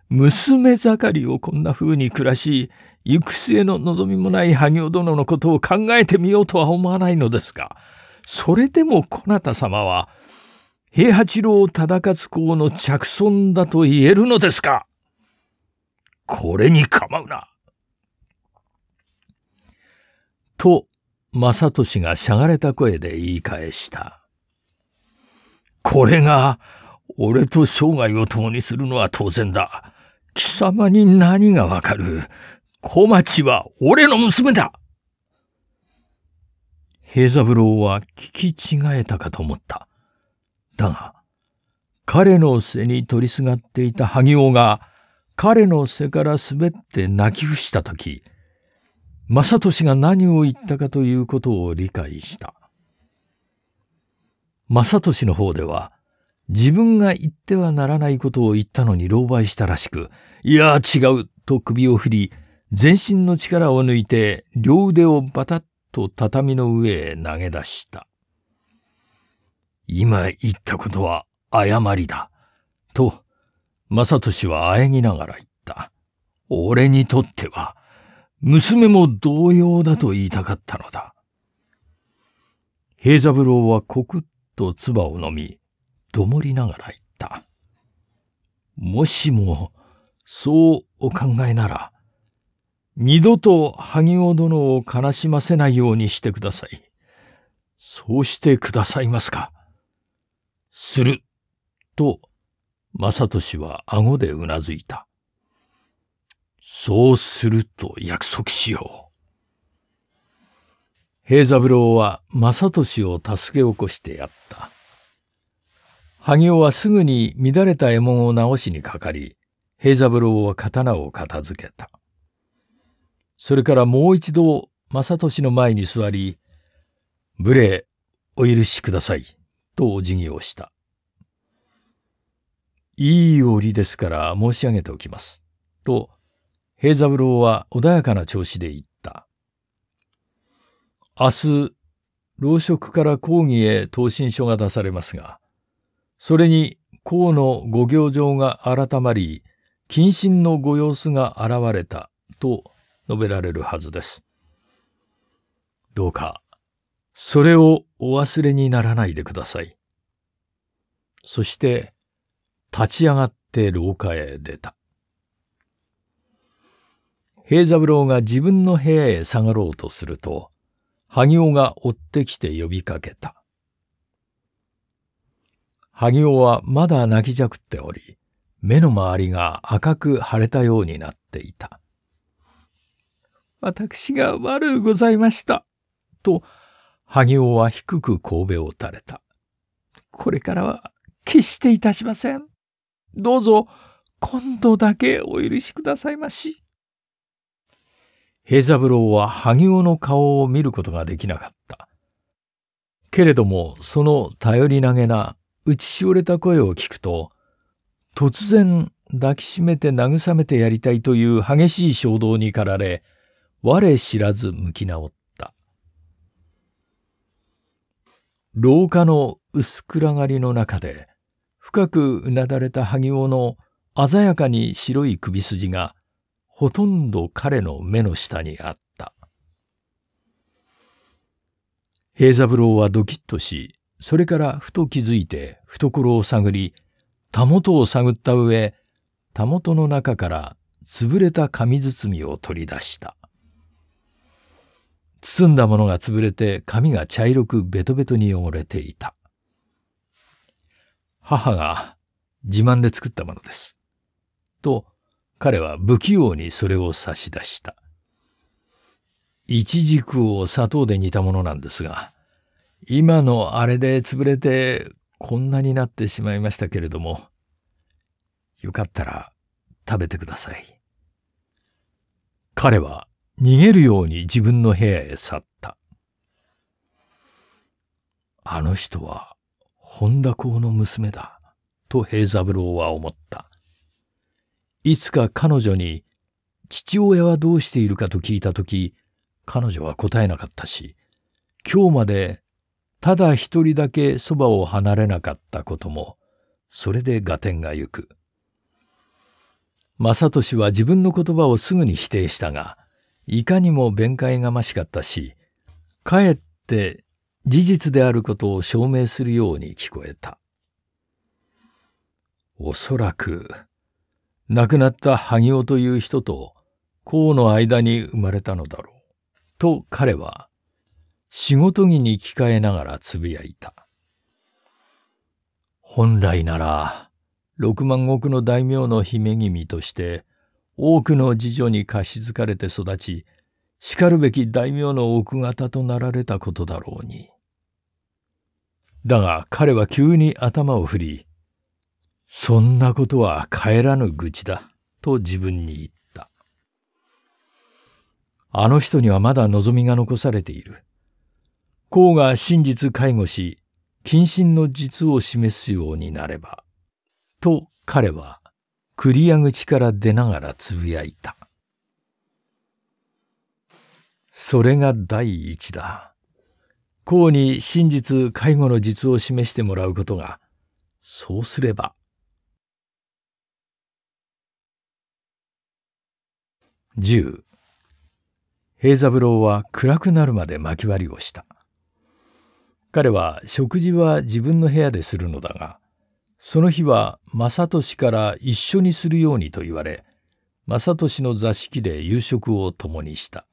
娘盛りをこんな風に暮らし、行く末の望みもない萩尾殿のことを考えてみようとは思わないのですが、それでもこなた様は、平八郎忠勝公の着尊だと言えるのですかこれに構うな。と、正俊がしゃがれた声で言い返した。これが、俺と生涯を共にするのは当然だ。貴様に何がわかる小町は俺の娘だ平三郎は聞き違えたかと思った。だが彼の背に取りすがっていた萩尾が彼の背から滑って泣き伏した時正俊が何を言ったかということを理解した正俊の方では自分が言ってはならないことを言ったのに狼狽したらしく「いや違う」と首を振り全身の力を抜いて両腕をバタッと畳の上へ投げ出した。今言ったことは誤りだ。と、正俊はあえぎながら言った。俺にとっては、娘も同様だと言いたかったのだ。平三郎はコクッと唾を飲み、どもりながら言った。もしも、そうお考えなら、二度と萩尾殿を悲しませないようにしてください。そうしてくださいますか。する、と、正俊は顎でうなずいた。そうすると約束しよう。平三郎は正俊を助け起こしてやった。萩尾はすぐに乱れた獲物を直しにかかり、平三郎は刀を片付けた。それからもう一度正俊の前に座り、無礼、お許しください。とお辞儀をした。いい折ですから申し上げておきます。と、平三郎は穏やかな調子で言った。明日、老職から講義へ答申書が出されますが、それに公の御行状が改まり、謹慎のご様子が現れたと述べられるはずです。どうかそれをお忘れにならないでください。そして、立ち上がって廊下へ出た。平三郎が自分の部屋へ下がろうとすると、萩尾が追ってきて呼びかけた。萩尾はまだ泣きじゃくっており、目の周りが赤く腫れたようになっていた。私が悪うございました。と、萩尾は低く神戸を垂れた。これからは決していたしません。どうぞ、今度だけお許しくださいまし。平三郎は萩尾の顔を見ることができなかった。けれども、その頼りなげな、打ちしおれた声を聞くと、突然抱きしめて慰めてやりたいという激しい衝動に駆られ、我知らず向き直った。廊下の薄暗がりの中で、深くうなだれた萩尾の鮮やかに白い首筋が、ほとんど彼の目の下にあった。平三郎はドキッとし、それからふと気づいて懐を探り、たもとを探った上、たもとの中から潰れた紙包みを取り出した。包んだものが潰れて髪が茶色くベトベトに汚れていた。母が自慢で作ったものです。と、彼は不器用にそれを差し出した。いちじくを砂糖で煮たものなんですが、今のあれで潰れてこんなになってしまいましたけれども、よかったら食べてください。彼は逃げるように自分の部屋へ去った。あの人は本田公の娘だ、と平三郎は思った。いつか彼女に、父親はどうしているかと聞いたとき、彼女は答えなかったし、今日までただ一人だけそばを離れなかったことも、それで合点がゆく。正俊は自分の言葉をすぐに否定したが、いかにも弁解がましかったし、かえって事実であることを証明するように聞こえた。おそらく、亡くなった萩尾という人と、公の間に生まれたのだろう。と彼は、仕事着に着替えながらつぶやいた。本来なら、六万石の大名の姫君として、多くの次女に貸し付かれて育ち、しかるべき大名の奥方となられたことだろうに。だが彼は急に頭を振り、そんなことは帰らぬ愚痴だ、と自分に言った。あの人にはまだ望みが残されている。公が真実介護し、謹慎の実を示すようになれば、と彼は繰り上口から出ながらつぶやいた。それが第一だ。うに真実介護の実を示してもらうことが、そうすれば。10平三郎は暗くなるまで薪割りをした。彼は食事は自分の部屋でするのだが、その日は正利から一緒にするようにと言われ正利の座敷で夕食を共にした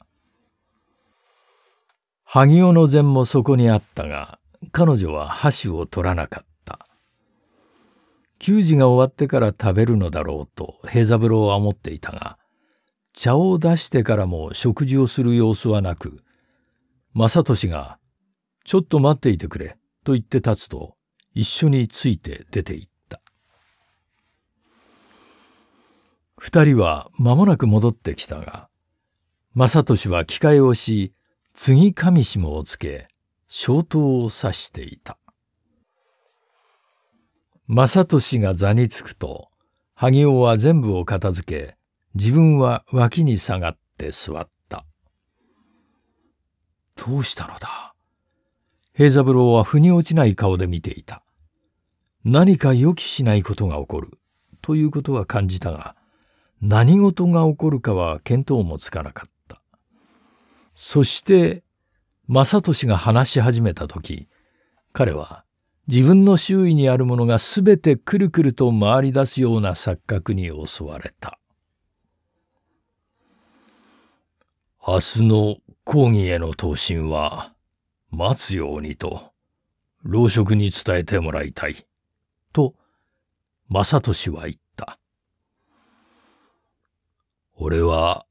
萩尾の膳もそこにあったが彼女は箸を取らなかった給仕が終わってから食べるのだろうと平三郎は思っていたが茶を出してからも食事をする様子はなく正利が「ちょっと待っていてくれ」と言って立つと一緒について出て行った二人は間もなく戻ってきたが正利は機械をし次上下をつけ消灯を指していた正利が座につくと萩尾は全部を片付け自分は脇に下がって座ったどうしたのだ平三郎は腑に落ちない顔で見ていた何か予期しないことが起こるということは感じたが、何事が起こるかは見当もつかなかった。そして、正俊が話し始めた時、彼は自分の周囲にあるものが全てくるくると回り出すような錯覚に襲われた。明日の講義への答申は待つようにと、老職に伝えてもらいたい。と正俊は言った。俺は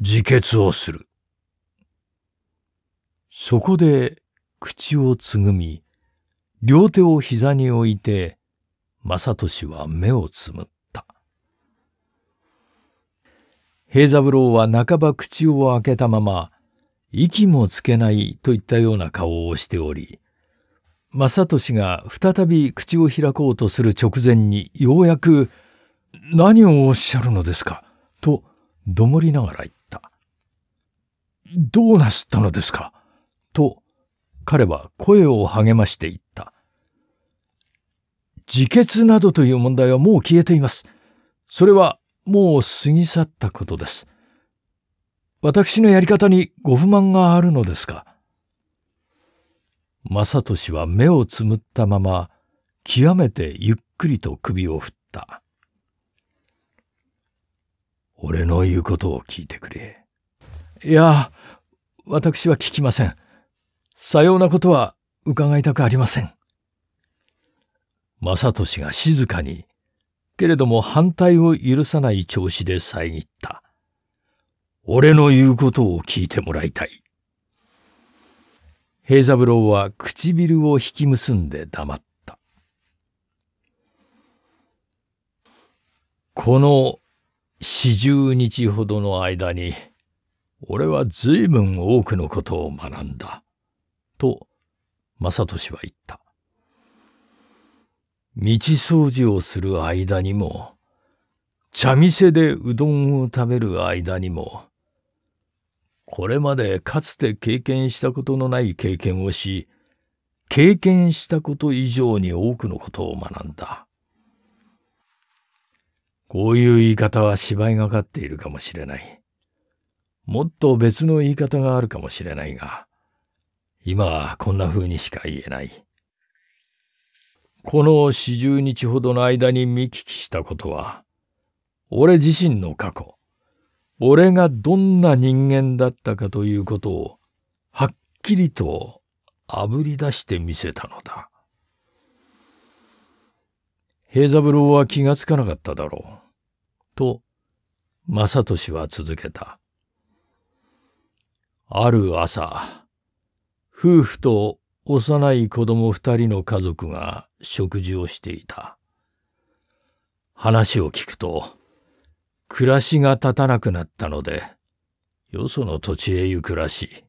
自決をする。そこで口をつぐみ、両手を膝に置いて、正俊は目をつむった。平三郎は半ば口を開けたまま、息もつけないといったような顔をしており、正俊が再び口を開こうとする直前にようやく「何をおっしゃるのですか」とどもりながら言った「どうなすったのですか」と彼は声を励まして言った「自決などという問題はもう消えていますそれはもう過ぎ去ったことです私のやり方にご不満があるのですか正俊は目をつむったまま、極めてゆっくりと首を振った。俺の言うことを聞いてくれ。いや、私は聞きません。さようなことは伺いたくありません。正俊が静かに、けれども反対を許さない調子で遮った。俺の言うことを聞いてもらいたい。平三郎は唇を引き結んで黙った。この四十日ほどの間に、俺は随分多くのことを学んだ。と、正俊は言った。道掃除をする間にも、茶店でうどんを食べる間にも、これまでかつて経験したことのない経験をし、経験したこと以上に多くのことを学んだ。こういう言い方は芝居がかっているかもしれない。もっと別の言い方があるかもしれないが、今はこんな風にしか言えない。この四十日ほどの間に見聞きしたことは、俺自身の過去、俺がどんな人間だったかということをはっきりとあぶり出してみせたのだ。平三郎は気がつかなかっただろう。と、正俊は続けた。ある朝、夫婦と幼い子供二人の家族が食事をしていた。話を聞くと、暮らしが立たなくなったので、よその土地へ行くらしい。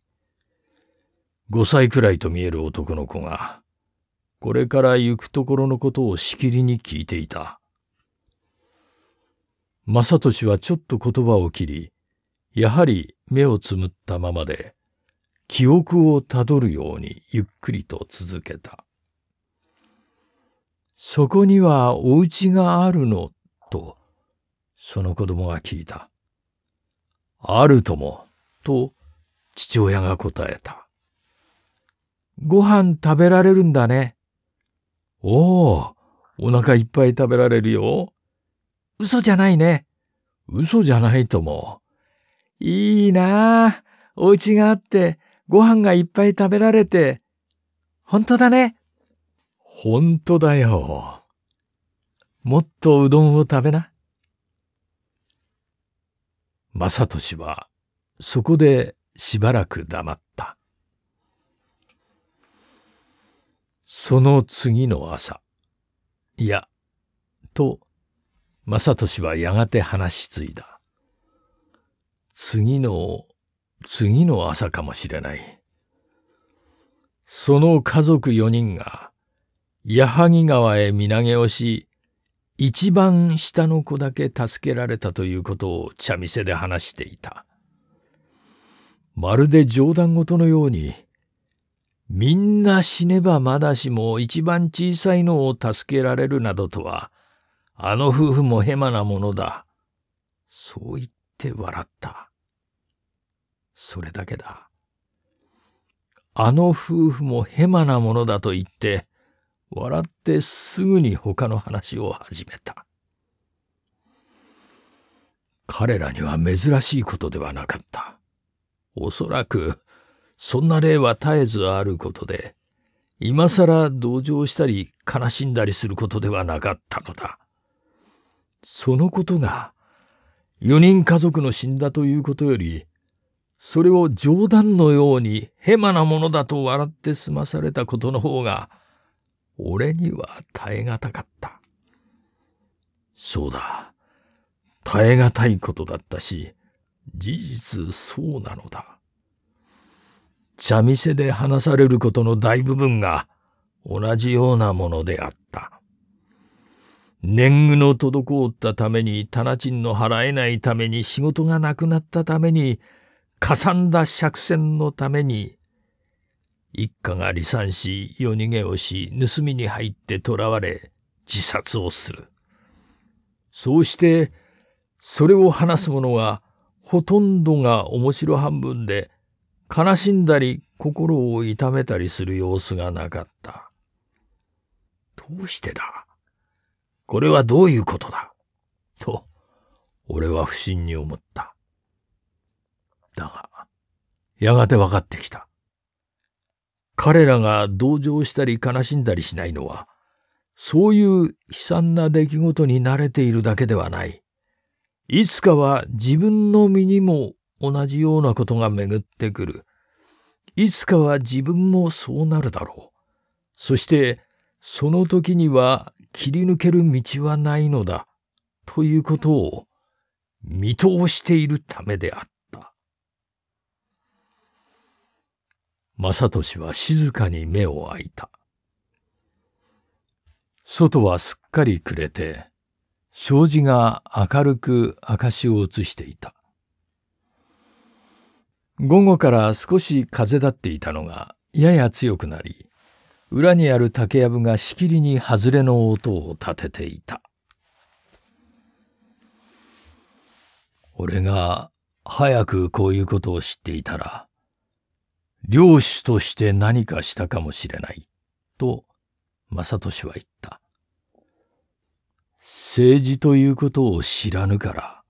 五歳くらいと見える男の子が、これから行くところのことをしきりに聞いていた。正俊はちょっと言葉を切り、やはり目をつむったままで、記憶をたどるようにゆっくりと続けた。そこにはお家があるの、と、その子供が聞いた。あるとも、と父親が答えた。ご飯食べられるんだね。おお、お腹いっぱい食べられるよ。嘘じゃないね。嘘じゃないとも。いいなあ。お家があって、ご飯がいっぱい食べられて。本当だね。本当だよ。もっとうどんを食べな。正俊はそこでしばらく黙った。その次の朝、いや、と、正俊はやがて話し継いだ。次の、次の朝かもしれない。その家族四人が、矢作川へ身投げをし、一番下の子だけ助けられたということを茶店で話していた。まるで冗談ごとのように、みんな死ねばまだしも一番小さいのを助けられるなどとは、あの夫婦もヘマなものだ。そう言って笑った。それだけだ。あの夫婦もヘマなものだと言って、笑ってすぐに他の話を始めた。彼らには珍しいことではなかった。おそらく、そんな例は絶えずあることで、今更同情したり悲しんだりすることではなかったのだ。そのことが、4人家族の死んだということより、それを冗談のようにヘマなものだと笑って済まされたことの方が、俺には耐え難かった。そうだ。耐え難いことだったし、事実そうなのだ。茶店で話されることの大部分が同じようなものであった。年貢の滞ったために、棚賃の払えないために、仕事がなくなったために、かさんだ借銭のために、一家が離散し、夜逃げをし、盗みに入って囚われ、自殺をする。そうして、それを話す者が、ほとんどが面白半分で、悲しんだり、心を痛めたりする様子がなかった。どうしてだこれはどういうことだと、俺は不審に思った。だが、やがて分かってきた。彼らが同情したり悲しんだりしないのは、そういう悲惨な出来事に慣れているだけではない。いつかは自分の身にも同じようなことが巡ってくる。いつかは自分もそうなるだろう。そして、その時には切り抜ける道はないのだ、ということを見通しているためであった。正俊は静かに目を開いた。外はすっかり暮れて、障子が明るく証を映していた。午後から少し風立っていたのがやや強くなり、裏にある竹やぶがしきりに外れの音を立てていた。俺が早くこういうことを知っていたら、領主として何かしたかもしれない、と、正俊は言った。政治ということを知らぬから、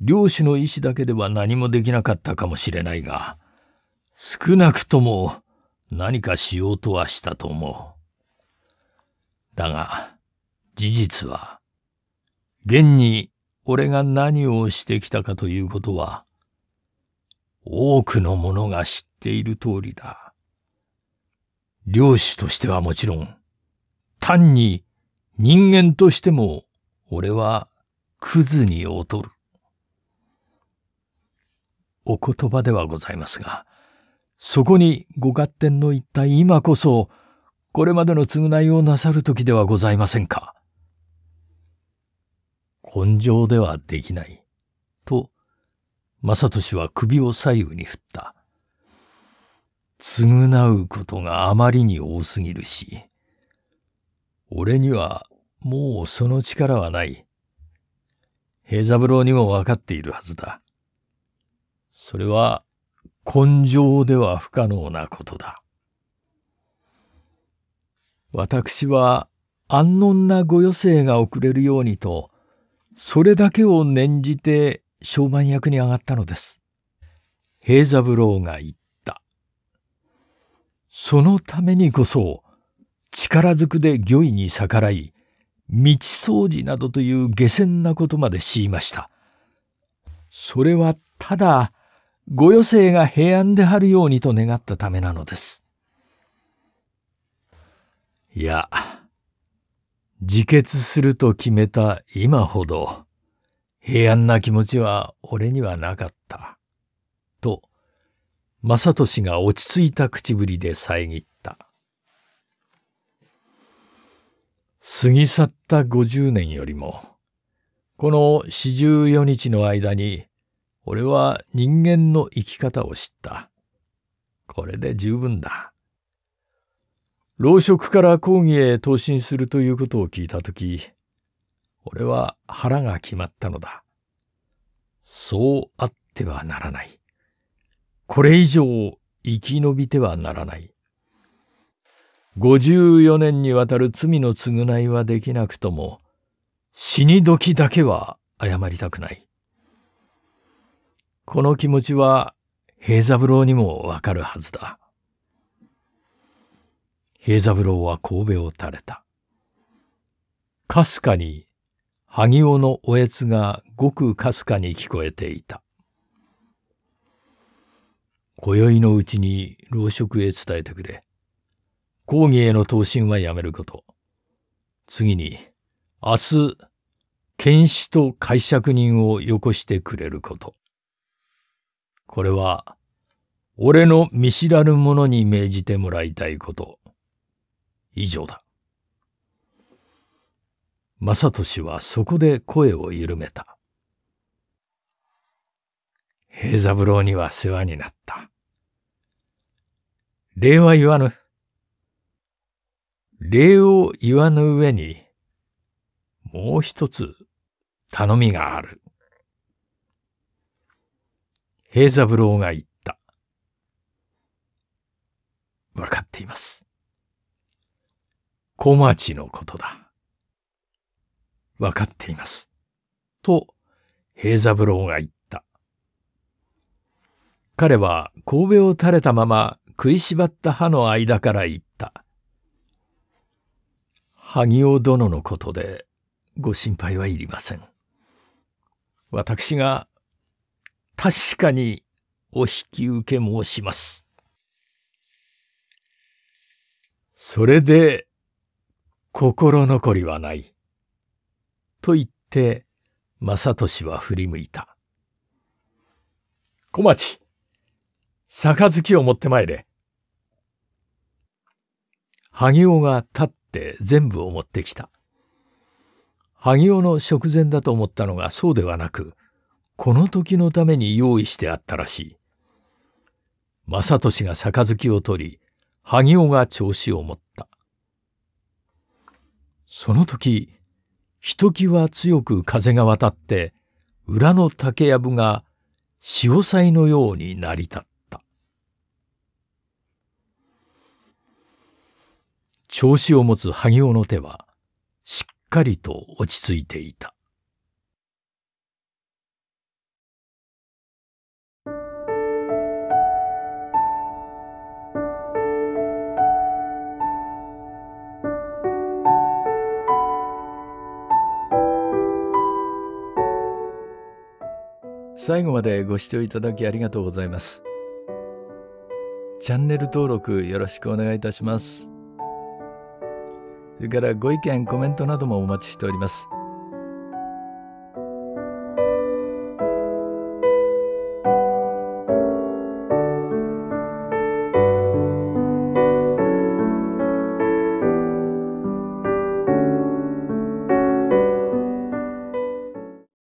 領主の意志だけでは何もできなかったかもしれないが、少なくとも何かしようとはしたと思う。だが、事実は、現に俺が何をしてきたかということは、多くの者が知っている通りだ。漁師としてはもちろん、単に人間としても俺はクズに劣る。お言葉ではございますが、そこにご合点の言った今こそ、これまでの償いをなさる時ではございませんか。根性ではできない、と正俊は首を左右に振った。償うことがあまりに多すぎるし、俺にはもうその力はない。平三郎にもわかっているはずだ。それは根性では不可能なことだ。私は安穏なご余生が送れるようにと、それだけを念じて商売役に上がったのです。平三郎が言った。そのためにこそ、力ずくで御意に逆らい、道掃除などという下船なことまで強いました。それはただ、ご余生が平安であるようにと願ったためなのです。いや、自決すると決めた今ほど、平安な気持ちは俺にはなかった。と、正俊が落ち着いた口ぶりで遮った。過ぎ去った50年よりも、この四十四日の間に、俺は人間の生き方を知った。これで十分だ。老職から講義へ投身するということを聞いたとき、俺は腹が決まったのだ。そうあってはならない。これ以上生き延びてはならない。54年にわたる罪の償いはできなくとも、死に時だけは謝りたくない。この気持ちは平三郎にもわかるはずだ。平三郎は神戸を垂れた。かすかに萩尾のおえつがごくかすかに聞こえていた。今宵のうちに老職へ伝えてくれ。講義への答申はやめること。次に、明日、検視と解釈人をよこしてくれること。これは、俺の見知らぬ者に命じてもらいたいこと。以上だ。正俊はそこで声を緩めた。平三郎には世話になった。礼は言わぬ。礼を言わぬ上に、もう一つ頼みがある。平三郎が言った。わかっています。小町のことだ。わかっています。と、平三郎が言った。彼は神戸を垂れたまま食いしばった歯の間から言った。萩尾殿のことでご心配はいりません。私が確かにお引き受け申します。それで心残りはない。と言って、正俊は振り向いた。小町、杯を持ってまいれ。萩尾が立って全部を持ってきた。萩尾の食前だと思ったのがそうではなく、この時のために用意してあったらしい。正利が杯を取り、萩尾が調子を持った。その時、ひときわ強く風が渡って裏の竹やぶが潮騒のようになり立った調子を持つ萩尾の手はしっかりと落ち着いていた最後までご視聴いただきありがとうございます。チャンネル登録よろしくお願いいたします。それからご意見、コメントなどもお待ちしております。